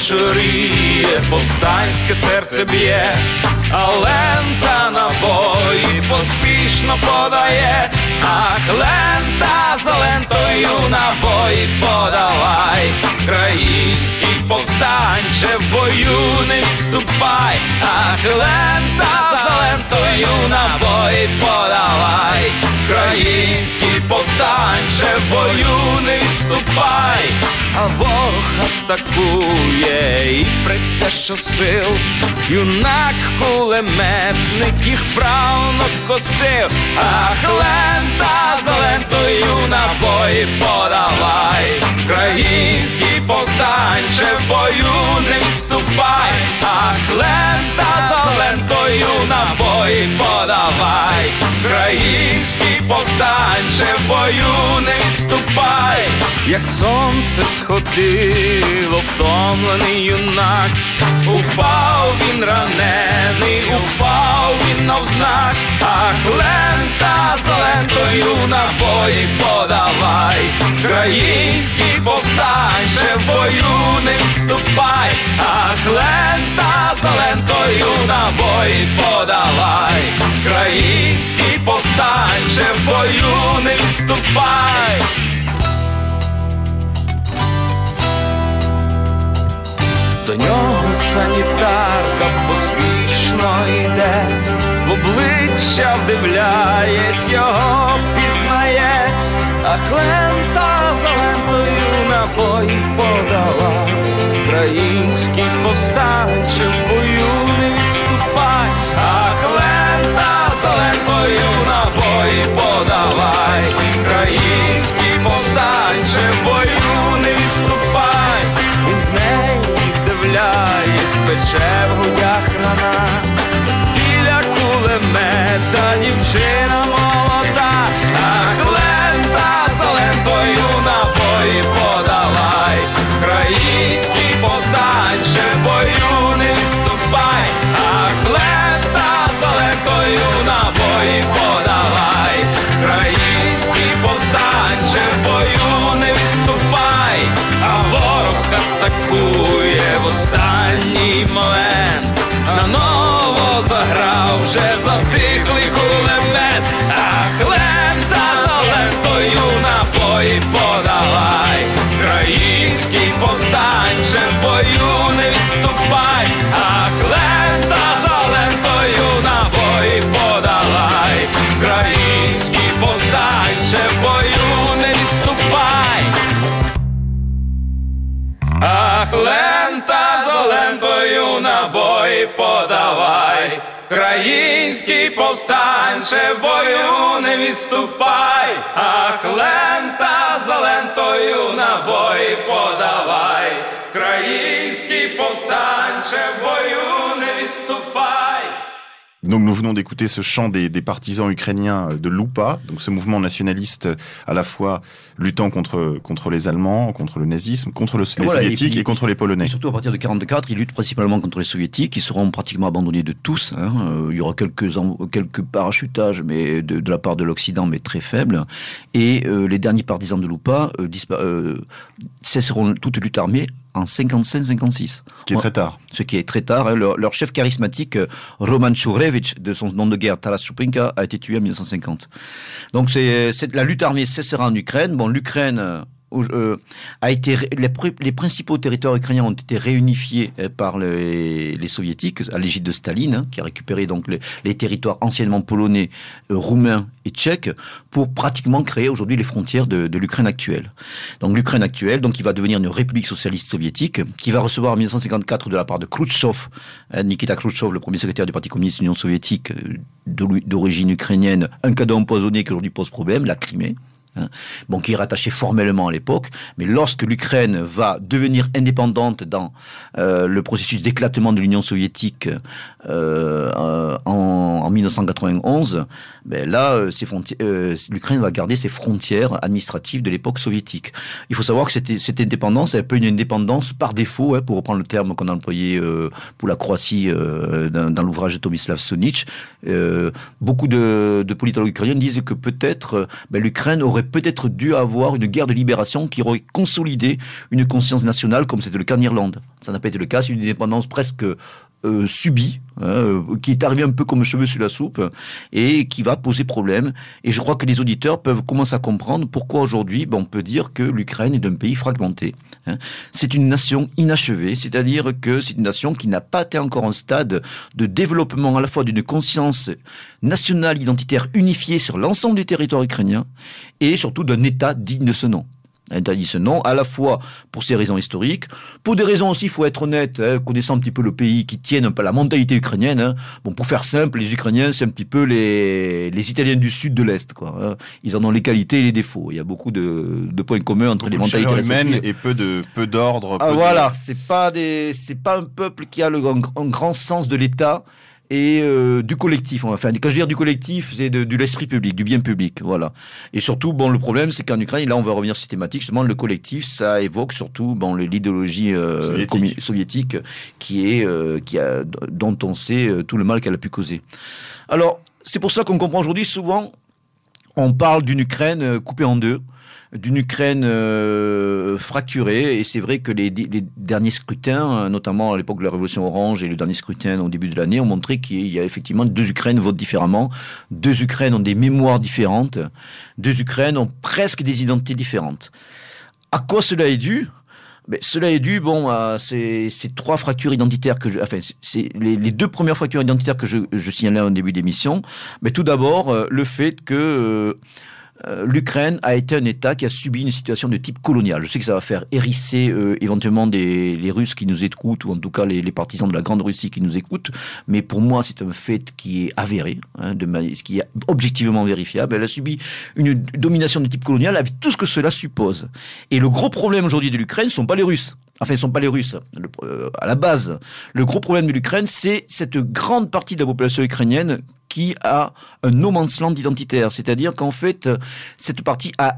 вечоріє, повстанське серце б'є, а лента бої поспішно подає, ах, лента за лентою бої подавай, країнський повстанче в бою не відступай, ах, лента за лентою набої подавай, Країнський повстанче в бою не відступай, а Бог атакує і це, що сил, юнак кулеметник їх правно косив, Ах, лента зелентою набої подавай, Країнський повстанче в бою не відступай, Ах, лента за лентою набої бої подавай, країнський повстанче в бою не відступай. Ступай, як сонце сходило, втомлений юнак, упав він ранений, упав він навзнак, а Лента, з лентою набої подавай, Країнський повстанче в бою не відступай, а Лента, з лентою набої подавай, Країнський повстанче в бою не відступай. санітарка поспішно йде, в обличчя вдивляєсь, його пізнає, а хлента за лентою напої подала, Український повстанче в бою не відступай, а хлента за лентою напої подала. тече в грудях рана біля кулемета дівчина. подавай, Країнський повстанче, бою не відступай, Ах, лента за лентою на бої подавай, Країнський повстанче, бою не відступай. Donc nous venons d'écouter ce chant des, partisans ukrainiens de l'UPA, donc ce mouvement nationaliste à la fois luttant contre contre les Allemands, contre le nazisme, contre le, les et, contre les Polonais. surtout à partir de 44, ils luttent principalement contre les soviétiques, qui seront pratiquement abandonnés de tous. Hein. Euh, il y aura quelques quelques parachutages, mais de, la part de l'Occident, mais très faibles. Et euh, les derniers partisans de l'UPA euh, cesseront toute lutte armée en 55-56. Ce qui est très tard. Ce qui est très tard. Hein. Leur, chef charismatique, euh, Roman Churevich, de son nom de guerre, Taras Chuprinka, a été tué en 1950. Donc c'est la lutte armée cessera en Ukraine. Bon, l'Ukraine euh, euh, les, principaux territoires ukrainiens ont été réunifiés euh, par les, soviétiques à l'égide de Staline, hein, qui a récupéré donc les, territoires anciennement polonais, euh, roumains et tchèques pour pratiquement créer aujourd'hui les frontières de, l'Ukraine actuelle. Donc l'Ukraine actuelle, donc il va devenir une république socialiste soviétique qui va recevoir en 1954 de la part de Khrushchev, hein, Nikita Khrushchev, le premier secrétaire du Parti communiste de l'Union soviétique d'origine ukrainienne, un cadeau empoisonné qui aujourd'hui pose problème, la Crimée. Hein, bon, qui est rattaché formellement à l'époque, mais lorsque l'Ukraine va devenir indépendante dans euh, le processus d'éclatement de l'Union soviétique euh, euh, en, 1991, ben là, l'Ukraine va garder ses frontières administratives de l'époque soviétique. Il faut savoir que cette, cette indépendance est un peu une indépendance par défaut, hein, pour reprendre le terme qu'on a employé pour la Croatie dans, l'ouvrage de Tomislav Sonic. beaucoup de, politologues ukrainiens disent que peut-être ben, l'Ukraine aurait peut-être dû avoir une guerre de libération qui aurait consolidé une conscience nationale comme c'était le cas en Irlande. Ça n'a pas été le cas, c'est une indépendance presque euh, subi, hein, euh, qui est arrivé un peu comme cheveux sur la soupe et qui va poser problème. Et je crois que les auditeurs peuvent commencer à comprendre pourquoi aujourd'hui ben, on peut dire que l'Ukraine est un pays fragmenté. Hein. C'est une nation inachevée, c'est-à-dire que c'est une nation qui n'a pas été encore en stade de développement à la fois d'une conscience nationale identitaire unifiée sur l'ensemble du territoire ukrainien et surtout d'un État digne de ce nom ce nom à la fois pour ces raisons historiques, pour des raisons aussi, il faut être honnête, hein, connaissant un petit peu le pays, qui tiennent un peu la mentalité ukrainienne. Hein. Bon, pour faire simple, les Ukrainiens, c'est un petit peu les, les Italiens du sud de l'Est. Quoi, hein. Ils en ont les qualités et les défauts. Il y a beaucoup de, de points communs entre les mentalités humaines et peu, de, peu d'ordre. ah, voilà, c'est pas, des, c'est pas un peuple qui a le, un grand sens de l'État et euh, du collectif. Enfin, quand je veux dire du collectif, c'est de, l'esprit public, du bien public, voilà. Et surtout, bon, le problème, c'est qu'en Ukraine, là, on va revenir systématiquement Justement, le collectif, ça évoque surtout, bon, l'idéologie euh, soviétique. qui est, euh, qui a, dont on sait euh, tout le mal qu'elle a pu causer. Alors, c'est pour ça qu'on comprend aujourd'hui souvent, on parle d'une Ukraine coupée en deux d'une Ukraine euh, fracturée. Et c'est vrai que les, derniers scrutins, euh, notamment à l'époque de la Révolution Orange et le dernier scrutin au début de l'année, ont montré qu'il y a effectivement deux Ukraines votent différemment, deux Ukraines ont des mémoires différentes, deux Ukraines ont presque des identités différentes. À quoi cela est dû Mais ben, cela est dû bon, à ces, trois fractures identitaires que je. Enfin, c'est les, deux premières fractures identitaires que je, je signalais au début d'émission. Mais tout d'abord, euh, le fait que. Euh, l'Ukraine a été un État qui a subi une situation de type colonial. Je sais que ça va faire hérisser euh, éventuellement les Russes qui nous écoutent, ou en tout cas les, partisans de la Grande Russie qui nous écoutent, mais pour moi c'est un fait qui est avéré, hein, ce qui est objectivement vérifiable. Elle a subi une domination de type colonial avec tout ce que cela suppose. Et le gros problème aujourd'hui de l'Ukraine ne sont pas les Russes enfin, ne sont pas les Russes, euh, à la base. Le gros problème de l'Ukraine, c'est cette grande partie de la population ukrainienne qui a un no man's land identitaire. C'est-à-dire qu'en fait, euh, cette partie a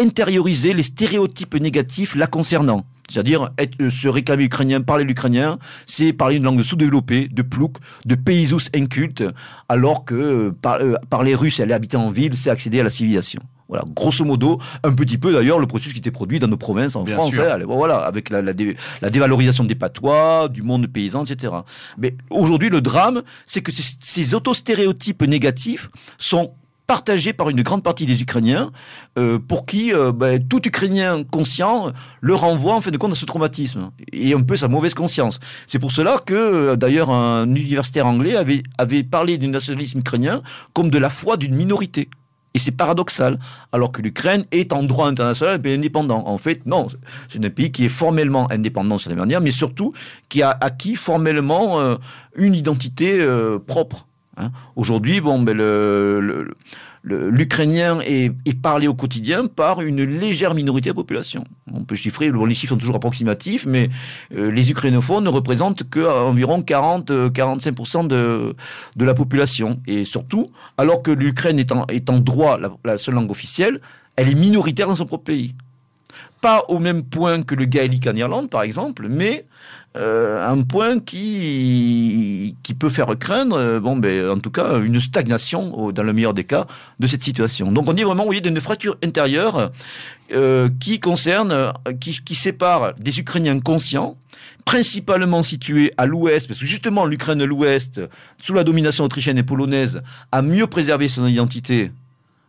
intériorisé les stéréotypes négatifs la concernant. C'est-à-dire euh, se réclamer ukrainien, parler l'ukrainien, c'est parler une langue sous-développée, de plouk, de paysous inculte, alors que euh, parler russe et aller habiter en ville, c'est accéder à la civilisation. Voilà, grosso modo, un petit peu d'ailleurs le processus qui était produit dans nos provinces en France, hein, voilà, avec la, dévalorisation des patois, du monde paysan, etc. Mais aujourd'hui, le drame, c'est que ces, ces autostéréotypes négatifs sont partagés par une grande partie des Ukrainiens, euh, pour qui euh, ben, tout Ukrainien conscient le renvoie en fin de compte à ce traumatisme et un peu sa mauvaise conscience. C'est pour cela que euh, d'ailleurs un universitaire anglais avait parlé du nationalisme ukrainien comme de la foi d'une minorité. Et c'est paradoxal, alors que l'Ukraine est en droit international un indépendant. En fait, non, c'est un pays qui est formellement indépendant de cette manière, mais surtout qui a acquis formellement euh, une identité euh, propre. Hein. Aujourd'hui, bon, ben le l'ukrainien est, parlé au quotidien par une légère minorité de la population. On peut chiffrer, les chiffres sont toujours approximatifs, mais euh, les ukrainophones ne représentent qu'environ euh, 40-45% euh, de, de la population. Et surtout, alors que l'Ukraine est, est, en droit, la, la seule langue officielle, elle est minoritaire dans son propre pays pas au même point que le gaélique en Irlande, par exemple, mais euh, un point qui, peut faire craindre, euh, bon, ben, en tout cas, une stagnation, dans le meilleur des cas, de cette situation. Donc on dit vraiment, oui, d'une fracture intérieure euh, qui concerne, qui, sépare des Ukrainiens conscients, principalement situés à l'ouest, parce que justement l'Ukraine de l'ouest, sous la domination autrichienne et polonaise, a mieux préservé son identité,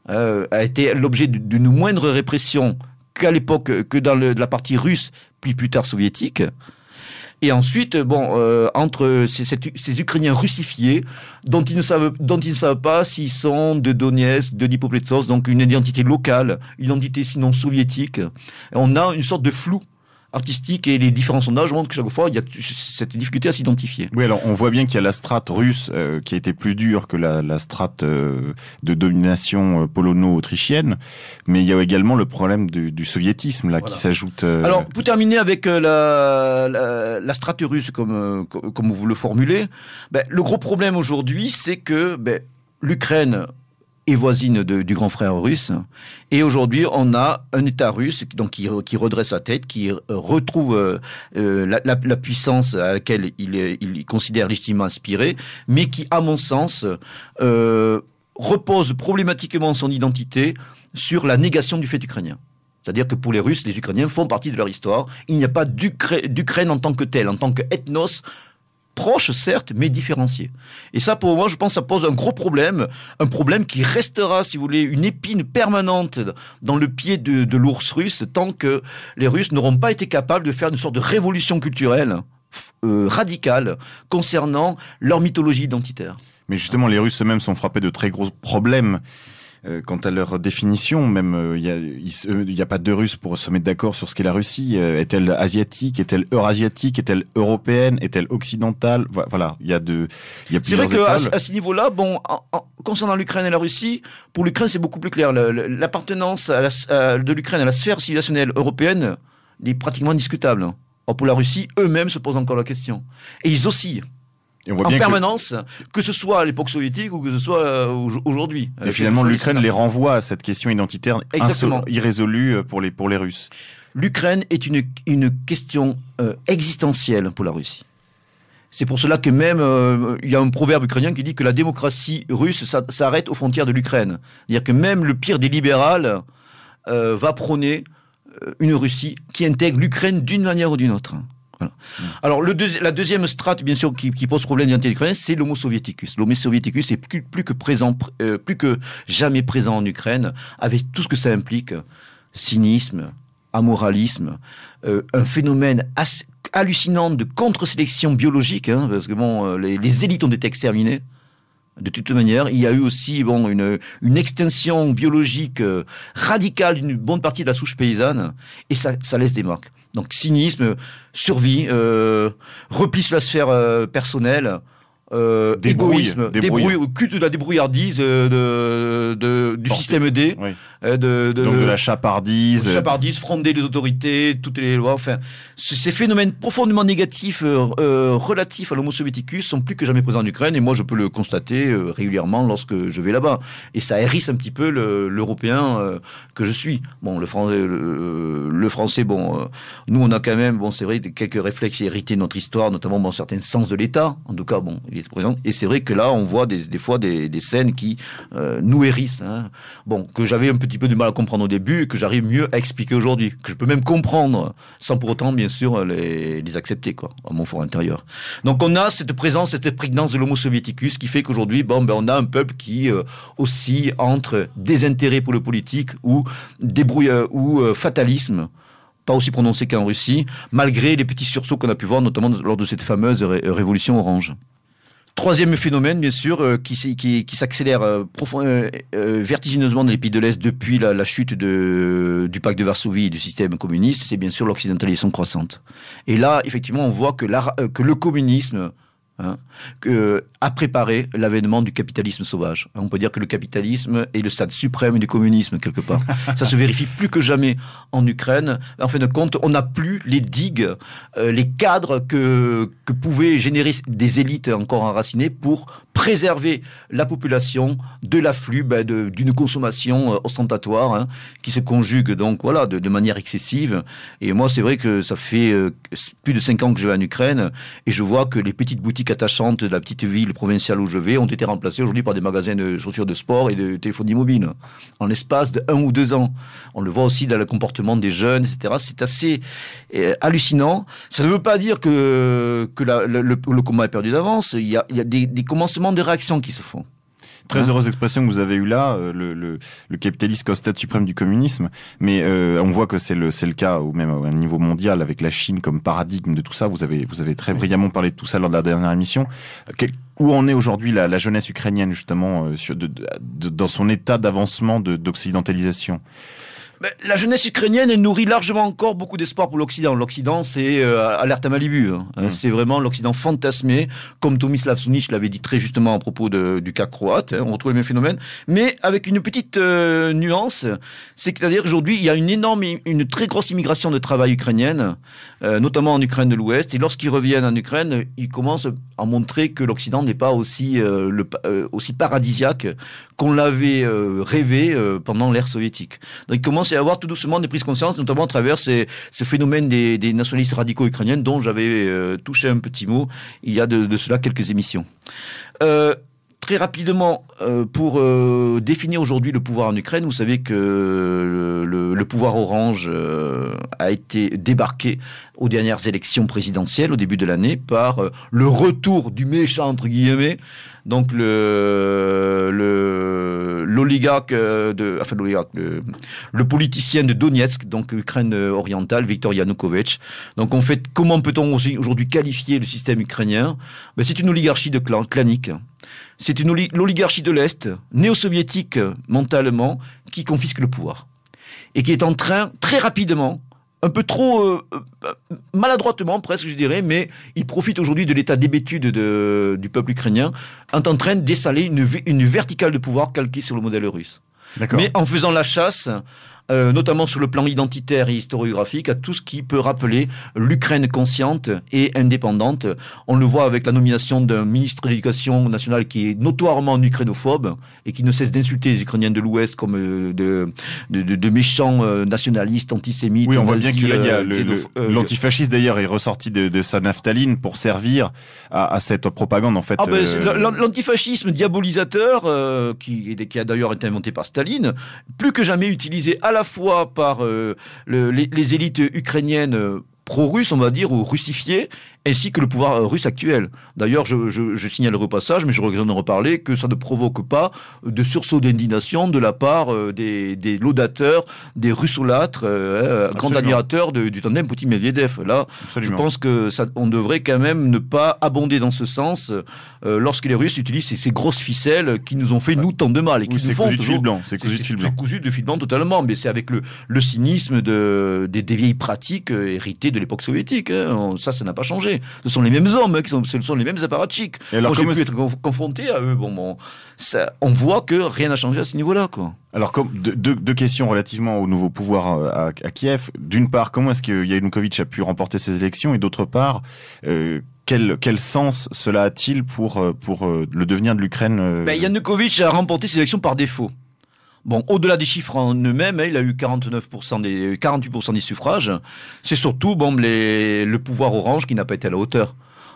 a été l'objet d'une moindre répression qu'à l'époque, que dans la partie russe, puis plus tard soviétique. Et ensuite, bon, euh, entre ces, Ukrainiens russifiés, dont ils ne savent, dont ils savent pas s'ils sont de Donetsk, de Dnipropetrovsk, donc une identité locale, une identité sinon soviétique, on a une sorte de flou artistique et les différents sondages montrent que chaque fois, il y a cette difficulté à s'identifier. Oui, alors on voit bien qu'il y a la strate russe euh, qui a été plus dure que la, strate euh, de domination euh, polono-autrichienne, mais il y a également le problème du, soviétisme là qui s'ajoute. Alors, pour terminer avec la, la, strate russe, comme, comme vous le formulez, ben, le gros problème aujourd'hui, c'est que ben, l'Ukraine et voisine du grand frère russe. Et aujourd'hui, on a un État russe donc, qui, redresse sa tête, qui euh, retrouve euh, euh, la, puissance à laquelle il, considère légitimement inspiré mais qui, à mon sens, repose problématiquement son identité sur la négation du fait ukrainien. C'est-à-dire que pour les Russes, les Ukrainiens font partie de leur histoire. Il n'y a pas d'Ukraine en tant que telle, en tant qu'ethnos Proches, certes, mais différenciés. Et ça, pour moi, je pense, ça pose un gros problème, un problème qui restera, si vous voulez, une épine permanente dans le pied de, l'ours russe tant que les Russes n'auront pas été capables de faire une sorte de révolution culturelle euh, radicale concernant leur mythologie identitaire. Mais justement, les Russes eux-mêmes sont frappés de très gros problèmes euh, quant à leur définition, même euh, il n'y euh, a, pas de Russes pour se mettre d'accord sur ce qu'est la Russie. est-elle asiatique Est-elle eurasiatique Est-elle européenne Est-elle occidentale Voilà, il y a de, il y a plusieurs. C'est vrai qu'à ce niveau-là, bon, concernant l'Ukraine et la Russie, pour l'Ukraine c'est beaucoup plus clair. L'appartenance de l'Ukraine à la sphère civilisationnelle européenne est pratiquement discutable. Or, pour la Russie, eux-mêmes se posent encore la question. Et ils oscillent en permanence, que... ce soit à l'époque soviétique ou que ce soit euh, aujourd'hui. Et euh, finalement, l'Ukraine les renvoie à cette question identitaire irrésolue euh, pour les, pour les Russes. L'Ukraine est une, question existentielle pour la Russie. C'est pour cela que même, il y a un proverbe ukrainien qui dit que la démocratie russe s'arrête aux frontières de l'Ukraine. C'est-à-dire que même le pire des libérales va prôner une Russie qui intègre l'Ukraine d'une manière ou d'une autre. Alors, la deuxième strate, bien sûr, qui, pose problème d'identité ukrainienne, c'est l'homo soviéticus. L'homo soviéticus est plus, que présent, euh, plus que jamais présent en Ukraine, avec tout ce que ça implique cynisme, amoralisme, euh, un phénomène hallucinant de contre-sélection biologique, hein, parce que bon, euh, les, les, élites ont été exterminées. De toute manière, il y a eu aussi bon une, une extinction biologique euh, radicale d'une bonne partie de la souche paysanne, et ça, laisse des marques. Donc cynisme, survie, euh, repli sur la sphère euh, personnelle, d'égoïsme, euh, débrouille, de la débrouillardise euh, de, du système D, euh, de, Donc de la chapardise, de chapardise, fronder les autorités, toutes les lois. Enfin, ces phénomènes profondément négatifs relatifs à l'homo soviéticus sont plus que jamais présents en Ukraine et moi je peux le constater régulièrement lorsque je vais là-bas et ça hérisse un petit peu l'européen que je suis. Bon, le français, le, français, bon, nous on a quand même, bon, c'est vrai, quelques réflexes hérités de notre histoire, notamment dans certains sens de l'État. En tout cas, bon. Et c'est vrai que là, on voit des, fois des, scènes qui euh, nous hérissent. Hein. Bon, que j'avais un petit peu du mal à comprendre au début que j'arrive mieux à expliquer aujourd'hui. Que je peux même comprendre, sans pour autant, bien sûr, les, accepter, quoi, à mon fort intérieur. Donc on a cette présence, cette prégnance de l'homo soviéticus qui fait qu'aujourd'hui, bon, ben, on a un peuple qui euh, aussi entre désintérêt pour le politique ou, débrouille, euh, ou fatalisme pas aussi prononcé qu'en Russie, malgré les petits sursauts qu'on a pu voir, notamment lors de cette fameuse révolution orange. Troisième phénomène, bien sûr, euh, qui, s'accélère euh, euh, vertigineusement dans les pays de l'Est depuis la, chute du pacte de Varsovie et du système communiste, c'est bien sûr l'occidentalisation croissante. Et là, effectivement, on voit que le communisme Hein, à préparer l'avènement du capitalisme sauvage. Hein, on peut dire que le capitalisme est le stade suprême du communisme, quelque part. Ça se vérifie plus que jamais en Ukraine. En fin de compte, on n'a plus les digues, euh, les cadres que pouvaient générer des élites encore enracinées pour préserver la population de l'afflux ben, d'une consommation euh, ostentatoire hein, qui se conjugue donc voilà de, manière excessive. Et moi, c'est vrai que ça fait euh, plus de 5 ans que je vais en Ukraine et je vois que les petites boutiques attachantes de la petite ville provinciale où je vais ont été remplacées aujourd'hui par des magasins de chaussures de sport et de téléphonie mobile en l'espace de un ou deux ans. On le voit aussi dans le comportement des jeunes, etc. C'est assez euh, hallucinant. Ça ne veut pas dire que, que le, combat est perdu d'avance. Il y a, des commencements de réactions qui se font. Très hein heureuse expression que vous avez eue là, euh, le, le, le, capitaliste comme stade suprême du communisme. Mais euh, on voit que c'est le, le cas, ou même au niveau mondial, avec la Chine comme paradigme de tout ça. Vous avez, vous avez très brillamment parlé de tout ça lors de la dernière émission. où en est aujourd'hui la, jeunesse ukrainienne, justement, euh, sur, de, dans son état d'avancement d'occidentalisation ben, la jeunesse ukrainienne nourrit largement encore beaucoup d'espoir pour l'Occident. L'Occident, c'est euh, alerte à Malibu. Hein. Euh, hmm. C'est vraiment l'Occident fantasmé, comme Tomislav Sunich l'avait dit très justement à propos du cas croate. Hein, on retrouve le même phénomène, mais avec une petite euh, nuance. C'est-à-dire qu'aujourd'hui, il y a une énorme, une très grosse immigration de travail ukrainienne, notamment en Ukraine de l'Ouest. Et lorsqu'ils reviennent en Ukraine, ils commencent à montrer que l'Occident n'est pas aussi, le, aussi paradisiaque qu'on l'avait rêvé pendant l'ère soviétique. Donc ils commencent et avoir tout doucement des prises de conscience, notamment à travers ces, phénomène phénomènes des, nationalistes radicaux ukrainiens dont j'avais euh, touché un petit mot il y a de, cela quelques émissions. Euh, très rapidement, euh, pour définir aujourd'hui le pouvoir en Ukraine, vous savez que le, pouvoir orange a été débarqué aux dernières élections présidentielles au début de l'année par le retour du méchant, entre guillemets, donc le l'oligarque euh, de enfin l'oligarque le, politicien de Donetsk, donc Ukraine euh, orientale, Viktor Yanukovych. Donc en fait, comment peut-on aujourd'hui qualifier le système ukrainien ben, C'est une oligarchie de clan, clanique. C'est une l'oligarchie de l'Est, néo-soviétique mentalement, qui confisque le pouvoir et qui est en train très rapidement un peu trop euh, euh, maladroitement presque, je dirais, mais il profite aujourd'hui de l'état d'hébétude du peuple ukrainien en train de d'essaler une verticale de pouvoir calquée sur le modèle russe. Mais en faisant la chasse euh, notamment sur le plan identitaire et historiographique, à tout ce qui peut rappeler l'Ukraine consciente et indépendante. On le voit avec la nomination d'un ministre de l'Éducation nationale qui est notoirement ukrainophobe et qui ne cesse d'insulter les Ukrainiens de l'Ouest comme euh, de, de, méchants euh, nationalistes, antisémites. Oui, on voit bien que l'antifasciste d'ailleurs est ressorti de, sa naphtaline pour servir à, cette propagande en fait. Ah ben, l'antifascisme diabolisateur qui, qui a d'ailleurs été inventé par Staline, plus que jamais utilisé à la la fois par euh, les, élites ukrainiennes euh, pro-russe, on va dire, ou russifié, ainsi que le pouvoir euh, russe actuel. D'ailleurs, je, signale je, signalerai au passage, mais je regrette d'en reparler, que ça ne provoque pas de sursaut d'indignation de la part euh, des, des laudateurs, des russolâtres, euh, hein, euh grands admirateurs du tandem Poutine-Medvedev. Là, je pense que on devrait quand même ne pas abonder dans ce sens lorsque les Russes utilisent ces, grosses ficelles qui nous ont fait nous tant de mal et qui de fil blanc. C'est cousu de fil blanc. cousu de totalement, mais c'est avec le, cynisme de, des, des vieilles pratiques héritées de de l'époque soviétique. Hein. Ça, ça n'a pas changé. Ce sont les mêmes hommes, hein, qui sont, ce sont les mêmes apparatchiks. alors, Moi, j'ai pu être confronté à eux. Bon, bon ça, on voit que rien n'a changé à ce niveau-là. Quoi. Alors, comme, deux, questions relativement au nouveau pouvoir euh, à, Kiev. D'une part, comment est-ce que Yanukovych a pu remporter ces élections Et d'autre part, euh, quel, quel, sens cela a-t-il pour, euh, pour le devenir de l'Ukraine ben, Yanukovych a remporté ces élections par défaut. Bon, au-delà des chiffres en eux-mêmes, hein, il a eu 49% des, 48% des suffrages. C'est surtout bon, le pouvoir orange qui n'a pas été à la hauteur.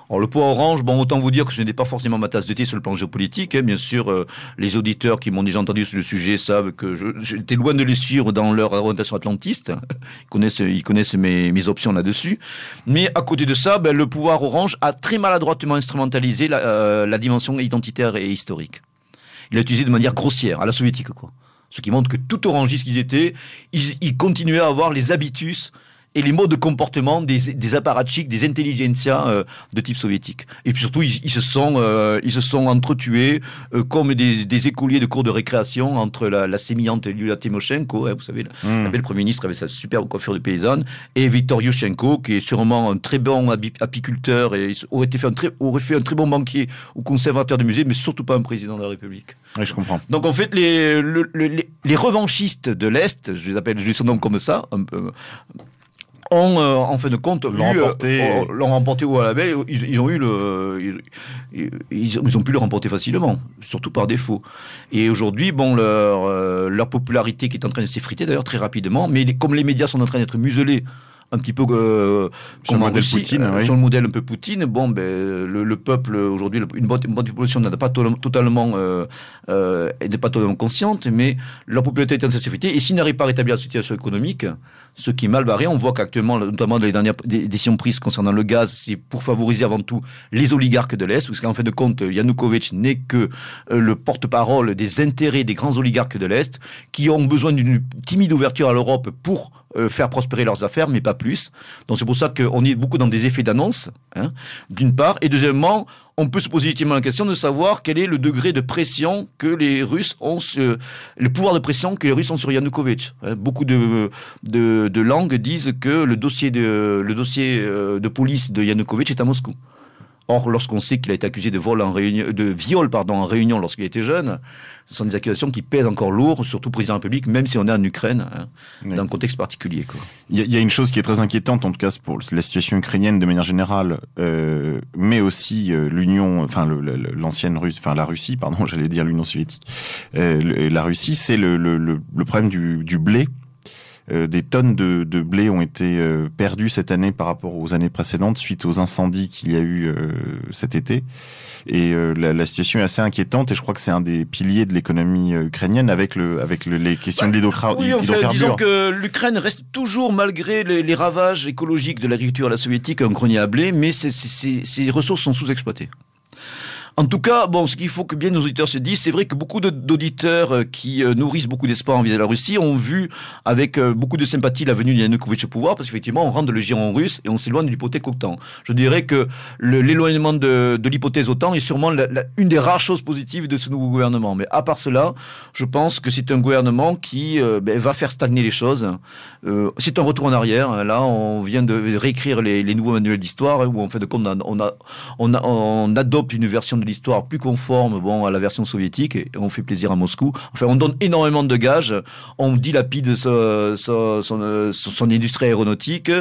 En le pouvoir orange, bon, autant vous dire que ce n'était pas forcément ma tasse de thé sur le plan géopolitique. Hein. Bien sûr, euh, les auditeurs qui m'ont déjà entendu sur le sujet savent que j'étais loin de les suivre dans leur orientation atlantiste. Ils connaissent, ils connaissent mes, options là-dessus. Mais à côté de ça, ben, le pouvoir orange a très maladroitement instrumentalisé la, euh, la dimension identitaire et historique. Il l'a utilisé de manière grossière, à la soviétique, quoi. Ce qui montre que tout orangiste qu'ils étaient, ils, ils continuaient à avoir les habitus et les modes de comportement des, des apparatchiks, des intelligentsias euh, de type soviétique. Et puis surtout, ils, se, sont, euh, ils se sont entretués euh, comme des, écoliers de cours de récréation entre la, sémillante Lula Timoshenko, hein, vous savez, hmm. la belle Premier ministre avec sa superbe coiffure de paysanne, et Viktor Yushchenko, qui est sûrement un très bon apiculteur et aurait, été fait un très, aurait fait un très bon banquier ou conservateur de musée, mais surtout pas un président de la République. Oui, je comprends. Donc en fait, les, revanchistes de l'Est, je les appelle, je les surnomme comme ça, un peu, ont, euh, en fin de compte, l'ont remporté. Euh, ou oh, oh. l'ont remporté au Ils, ont eu le, ils, ont pu le remporter facilement, surtout par défaut. Et aujourd'hui, bon, leur, euh, leur popularité qui est en train de s'effriter d'ailleurs très rapidement, mais comme les médias sont en train d'être muselés un petit peu euh, sur, le modèle un peu Poutine. Bon, ben, le, peuple aujourd'hui, une bonne, bonne population n'est pas totalement, euh, n'est pas totalement consciente, mais leur popularité est en train de s'effriter, Et s'ils n'arrivent pas à rétablir la situation économique, ce qui est mal barré. On voit qu'actuellement, notamment dans les dernières décisions prises concernant le gaz, c'est pour favoriser avant tout les oligarques de l'Est, parce qu'en fait de compte, Yanukovych n'est que euh, le porte-parole des intérêts des grands oligarques de l'Est, qui ont besoin d'une timide ouverture à l'Europe pour euh, faire prospérer leurs affaires, mais pas plus. Donc c'est pour ça qu'on est beaucoup dans des effets d'annonce, hein, d'une part, et deuxièmement, on peut se poser la question de savoir quel est le degré de pression que les Russes ont, le pouvoir de pression que les Russes ont sur Yanukovych. Hein, beaucoup de, langues disent que le dossier de, le dossier euh, de police de Yanukovych est à Moscou. Or, lorsqu'on sait qu'il a été accusé de, vol en réunion, de viol pardon, en réunion lorsqu'il était jeune, ce sont des accusations qui pèsent encore lourd, surtout président de la même si on est en Ukraine, hein, dans un contexte particulier. Il y, a une chose qui est très inquiétante, en tout cas pour la situation ukrainienne de manière générale, euh, mais aussi euh, l'Union, enfin l'ancienne Russie, enfin la Russie, pardon, j'allais dire l'Union soviétique, euh, la Russie, c'est le, problème du blé euh, des tonnes de, blé ont été euh, perdues cette année par rapport aux années précédentes suite aux incendies qu'il y a eu euh, cet été. Et la, situation est assez inquiétante et je crois que c'est un des piliers de l'économie ukrainienne avec, le, avec les questions bah, de l'hydrocarbure. Oui, disons que l'Ukraine reste toujours, malgré les, ravages écologiques de l'agriculture à la soviétique, un grenier à blé, mais ses ressources sont sous-exploitées. En tout cas, bon, ce qu'il faut que bien nos auditeurs se disent, c'est vrai que beaucoup d'auditeurs euh, qui euh, nourrissent beaucoup d'espoir en vis la Russie ont vu avec euh, beaucoup de sympathie la venue d'Yanukovych au pouvoir, parce qu'effectivement, on rentre le giron russe et on s'éloigne de l'hypothèse OTAN. Je dirais que l'éloignement de, l'hypothèse OTAN est sûrement une des rares choses positives de ce nouveau gouvernement. Mais à part cela, je pense que c'est un gouvernement qui ben, va faire stagner les choses. c'est un retour en arrière. Là, on vient de réécrire les, nouveaux manuels d'histoire où, en fait, de compte, on, on, on adopte une version de l'histoire plus conforme bon, à la version soviétique, et on fait plaisir à Moscou. Enfin, on donne énormément de gages, on dilapide son, euh, son, industrie aéronautique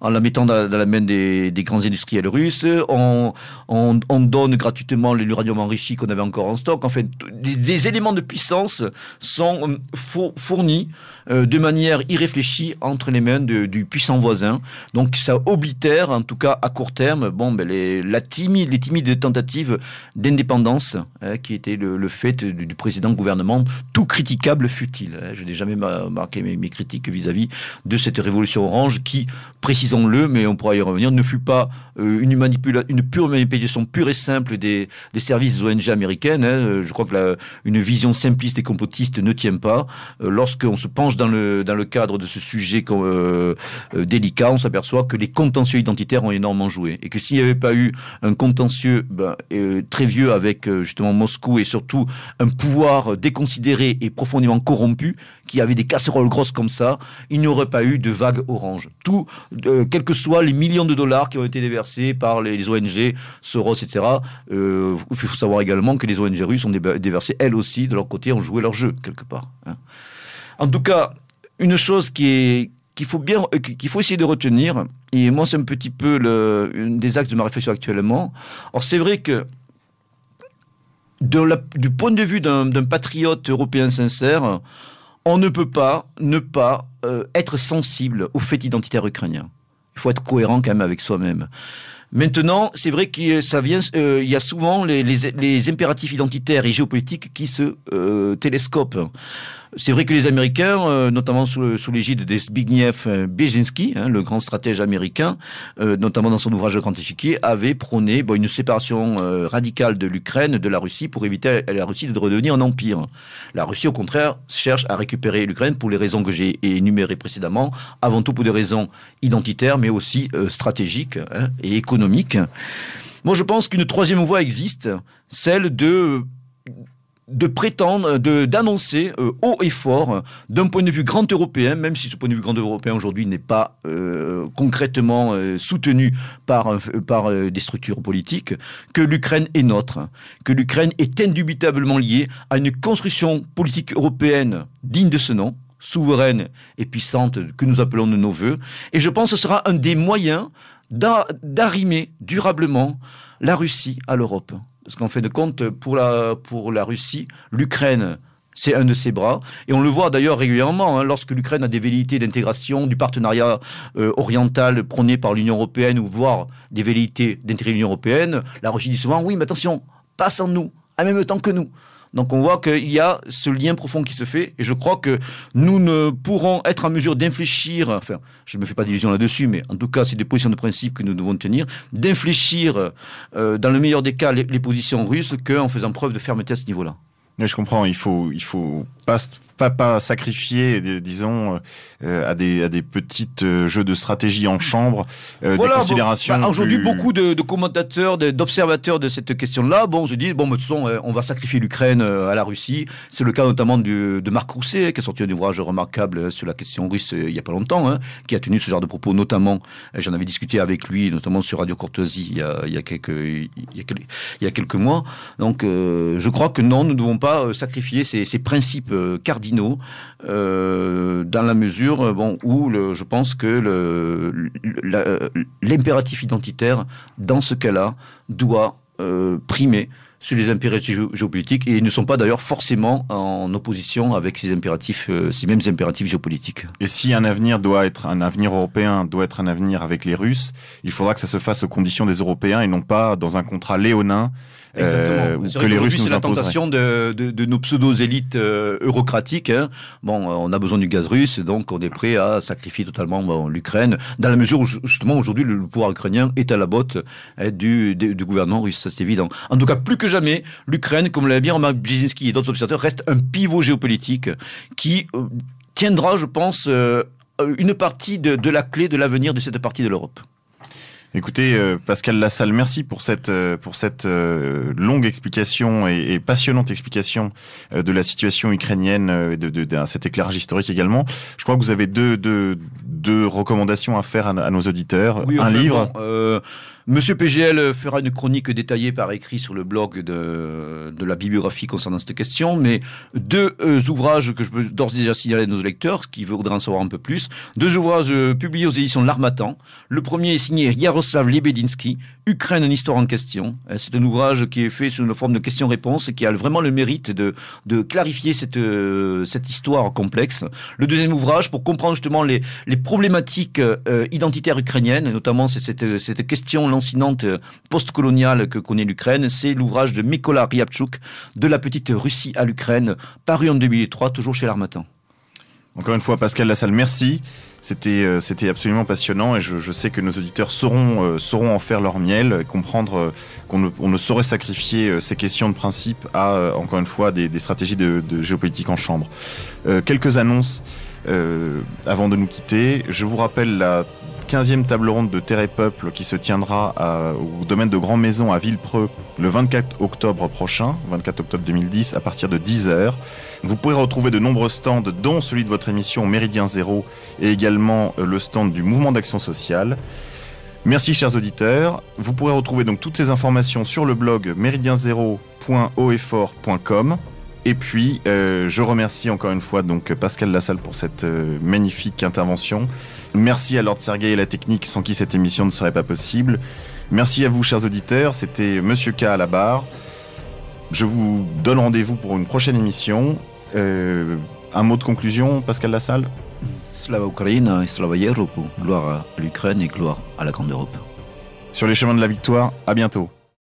en la mettant dans, la main des, grands industriels russes, on, on, donne gratuitement l'uranium enrichi qu'on avait encore en stock. Enfin, fait des éléments de puissance sont euh, fournis euh, de manière irréfléchie entre les mains du puissant voisin. Donc ça oblitère, en tout cas à court terme, bon, ben les, la timide, les timides tentatives d'indépendance hein, qui était le, fait du, président gouvernement, tout critiquable fut-il. Hein. Je n'ai jamais marqué mes, critiques vis-à-vis de cette révolution orange qui, précisons-le, mais on pourra y revenir, ne fut pas euh, une, manipula une pure manipulation pure et simple des, services ONG américaines. Hein. Je crois que la, une vision simpliste et complotiste ne tient pas. Euh, Lorsqu'on se penche dans le, dans le cadre de ce sujet euh, euh, délicat, on s'aperçoit que les contentieux identitaires ont énormément joué. Et que s'il n'y avait pas eu un contentieux ben, euh, très vieux avec justement Moscou et surtout un pouvoir déconsidéré et profondément corrompu, qui avait des casseroles grosses comme ça, il n'y aurait pas eu de vague orange. Tout, quels que soient les millions de dollars qui ont été déversés par les, ONG, Soros, etc., il faut savoir également que les ONG russes ont déversé, elles aussi, de leur côté, ont joué leur jeu, quelque part. Hein. En tout cas, une chose qui qu'il faut bien euh, qu'il faut essayer de retenir et moi c'est un petit peu le, des axes de ma réflexion actuellement. Or c'est vrai que du point de vue d'un patriote européen sincère, on ne peut pas ne pas euh, être sensible au fait identitaire ukrainien. Il faut être cohérent quand même avec soi-même. Maintenant, c'est vrai que ça vient, euh, il y a souvent les, impératifs identitaires et géopolitiques qui se télescopent. C'est vrai que les Américains, euh, notamment sous, l'égide de Zbigniew euh, Brzezinski, hein, le grand stratège américain, euh, notamment dans son ouvrage Le Grand Échiquier, avaient prôné une séparation radicale de l'Ukraine, de la Russie, pour éviter à la Russie de redevenir un empire. La Russie, au contraire, cherche à récupérer l'Ukraine pour les raisons que j'ai énumérées précédemment, avant tout pour des raisons identitaires, mais aussi stratégiques hein, et économiques. Moi, je pense qu'une troisième voie existe, celle de de prétendre, euh, d'annoncer euh, haut et fort, euh, d'un point de vue grand européen, même si ce point de vue grand européen aujourd'hui n'est pas concrètement soutenu par, par des structures politiques, que l'Ukraine est notre, que l'Ukraine est indubitablement liée à une construction politique européenne digne de ce nom, souveraine et puissante que nous appelons de nos voeux. Et je pense que ce sera un des moyens d'arrimer durablement la Russie à l'Europe. Parce qu'en fait de compte, pour la, Russie, l'Ukraine, c'est un de ses bras. Et on le voit d'ailleurs régulièrement, hein, lorsque l'Ukraine a des velléités d'intégration du partenariat euh, oriental prôné par l'Union européenne, ou voire des velléités de l'Union européenne, la Russie dit souvent, oui, mais attention, passe en nous, en même temps que nous. Donc on voit qu'il y a ce lien profond qui se fait, et je crois que nous ne pourrons être en mesure d'infléchir, enfin, je ne me fais pas d'illusion là-dessus, mais en tout cas, c'est des positions de principe que nous devons tenir, d'infléchir, euh, dans le meilleur des cas, les, les positions russes, qu'en faisant preuve de fermeté à ce niveau-là je comprends. Il faut, il faut pas, pas, pas sacrifier, disons, euh, à des, à des petites euh, jeux de stratégie en chambre, de euh, des considérations. Aujourd'hui, bah, beaucoup de, commentateurs, d'observateurs de, cette question-là, bon, se disent, bon, de toute façon, on va sacrifier l'Ukraine à la Russie. C'est le cas notamment de Marc Rousset, qui a sorti un ouvrage remarquable sur la question russe il n'y a pas longtemps, hein, qui a tenu ce genre de propos, notamment, j'en avais discuté avec lui, notamment sur Radio Courtoisie il y a, quelques, il y a il y a quelques mois. Donc, je crois que non, nous ne devons pas euh, sacrifier ces, principes euh, cardinaux euh, dans la mesure bon, où je pense que l'impératif identitaire, dans ce cas-là, doit primer sur les impératifs géopolitiques et ils ne sont pas d'ailleurs forcément en opposition avec ces ces mêmes impératifs géopolitiques. Et si un avenir doit être un avenir européen, doit être un avenir avec les Russes, il faudra que ça se fasse aux conditions des Européens et non pas dans un contrat léonin Exactement, euh, que les Russes nous C'est la tentation de, nos pseudo-élites euh, eurocratiques. Hein. Bon, euh, on a besoin du gaz russe, donc on est prêt à sacrifier totalement l'Ukraine, dans la mesure où, justement, aujourd'hui, le, pouvoir ukrainien est à la botte hein, du, gouvernement russe, ça c'est évident. En tout cas, plus que jamais, l'Ukraine, comme l'a bien remarqué Brzezinski et d'autres observateurs, reste un pivot géopolitique qui tiendra, je pense, une partie de la clé de l'avenir de cette partie de l'Europe. Écoutez, euh, Pascal Lassalle, merci pour cette, euh, pour cette euh, longue explication et, passionnante explication de la situation ukrainienne et de, de, cet éclairage historique également. Je crois que vous avez deux, deux, deux recommandations à faire à, nos auditeurs Un livre euh, Monsieur PGL fera une chronique détaillée par écrit sur le blog de, de la bibliographie concernant cette question, mais deux euh, ouvrages que je peux d'ores et déjà signaler à nos lecteurs, qui voudraient en savoir un peu plus. Deux ouvrages euh, publiés aux éditions de L'Armatan. Le premier est signé Yaroslav Lebedinsky, Ukraine, une histoire en question. C'est un ouvrage qui est fait sous la forme de questions-réponses et qui a vraiment le mérite de, de clarifier cette, cette histoire complexe. Le deuxième ouvrage, pour comprendre justement les, les problématique euh, identitaire ukrainienne, notamment cette, question lancinante postcoloniale que connaît l'Ukraine, c'est l'ouvrage de Mykola Ryabchuk, De la petite Russie à l'Ukraine, paru en 2003, toujours chez l'Armatan. Encore une fois, Pascal Lassalle, merci. C'était euh, absolument passionnant et je, sais que nos auditeurs euh, sauront, en faire leur miel, et comprendre qu'on ne, saurait sacrifier ces questions de principe à, encore une fois, des, stratégies de, de, géopolitique en chambre. quelques annonces. Euh, avant de nous quitter, je vous rappelle la 15e table ronde de Terre et Peuple qui se tiendra au domaine de Grand Maison à Villepreux le 24 octobre prochain, 24 octobre 2010, à partir de 10h. Vous pourrez retrouver de nombreux stands, dont celui de votre émission Méridien Zéro et également euh, le stand du Mouvement d'Action Sociale. Merci chers auditeurs. Vous pourrez retrouver donc toutes ces informations sur le blog méridienzéro.oeffort.com. Et puis, euh, je remercie encore une fois donc Pascal Lassalle pour cette euh, magnifique intervention. Merci à Lord Sergei et la technique sans qui cette émission ne serait pas possible. Merci à vous, chers auditeurs. C'était Monsieur K à la barre. Je vous donne rendez-vous pour une prochaine émission. Euh, un mot de conclusion, Pascal Lassalle Slava Ukraine, Slava Gloire à l'Ukraine et gloire à la Grande Europe. Sur les chemins de la victoire, à bientôt.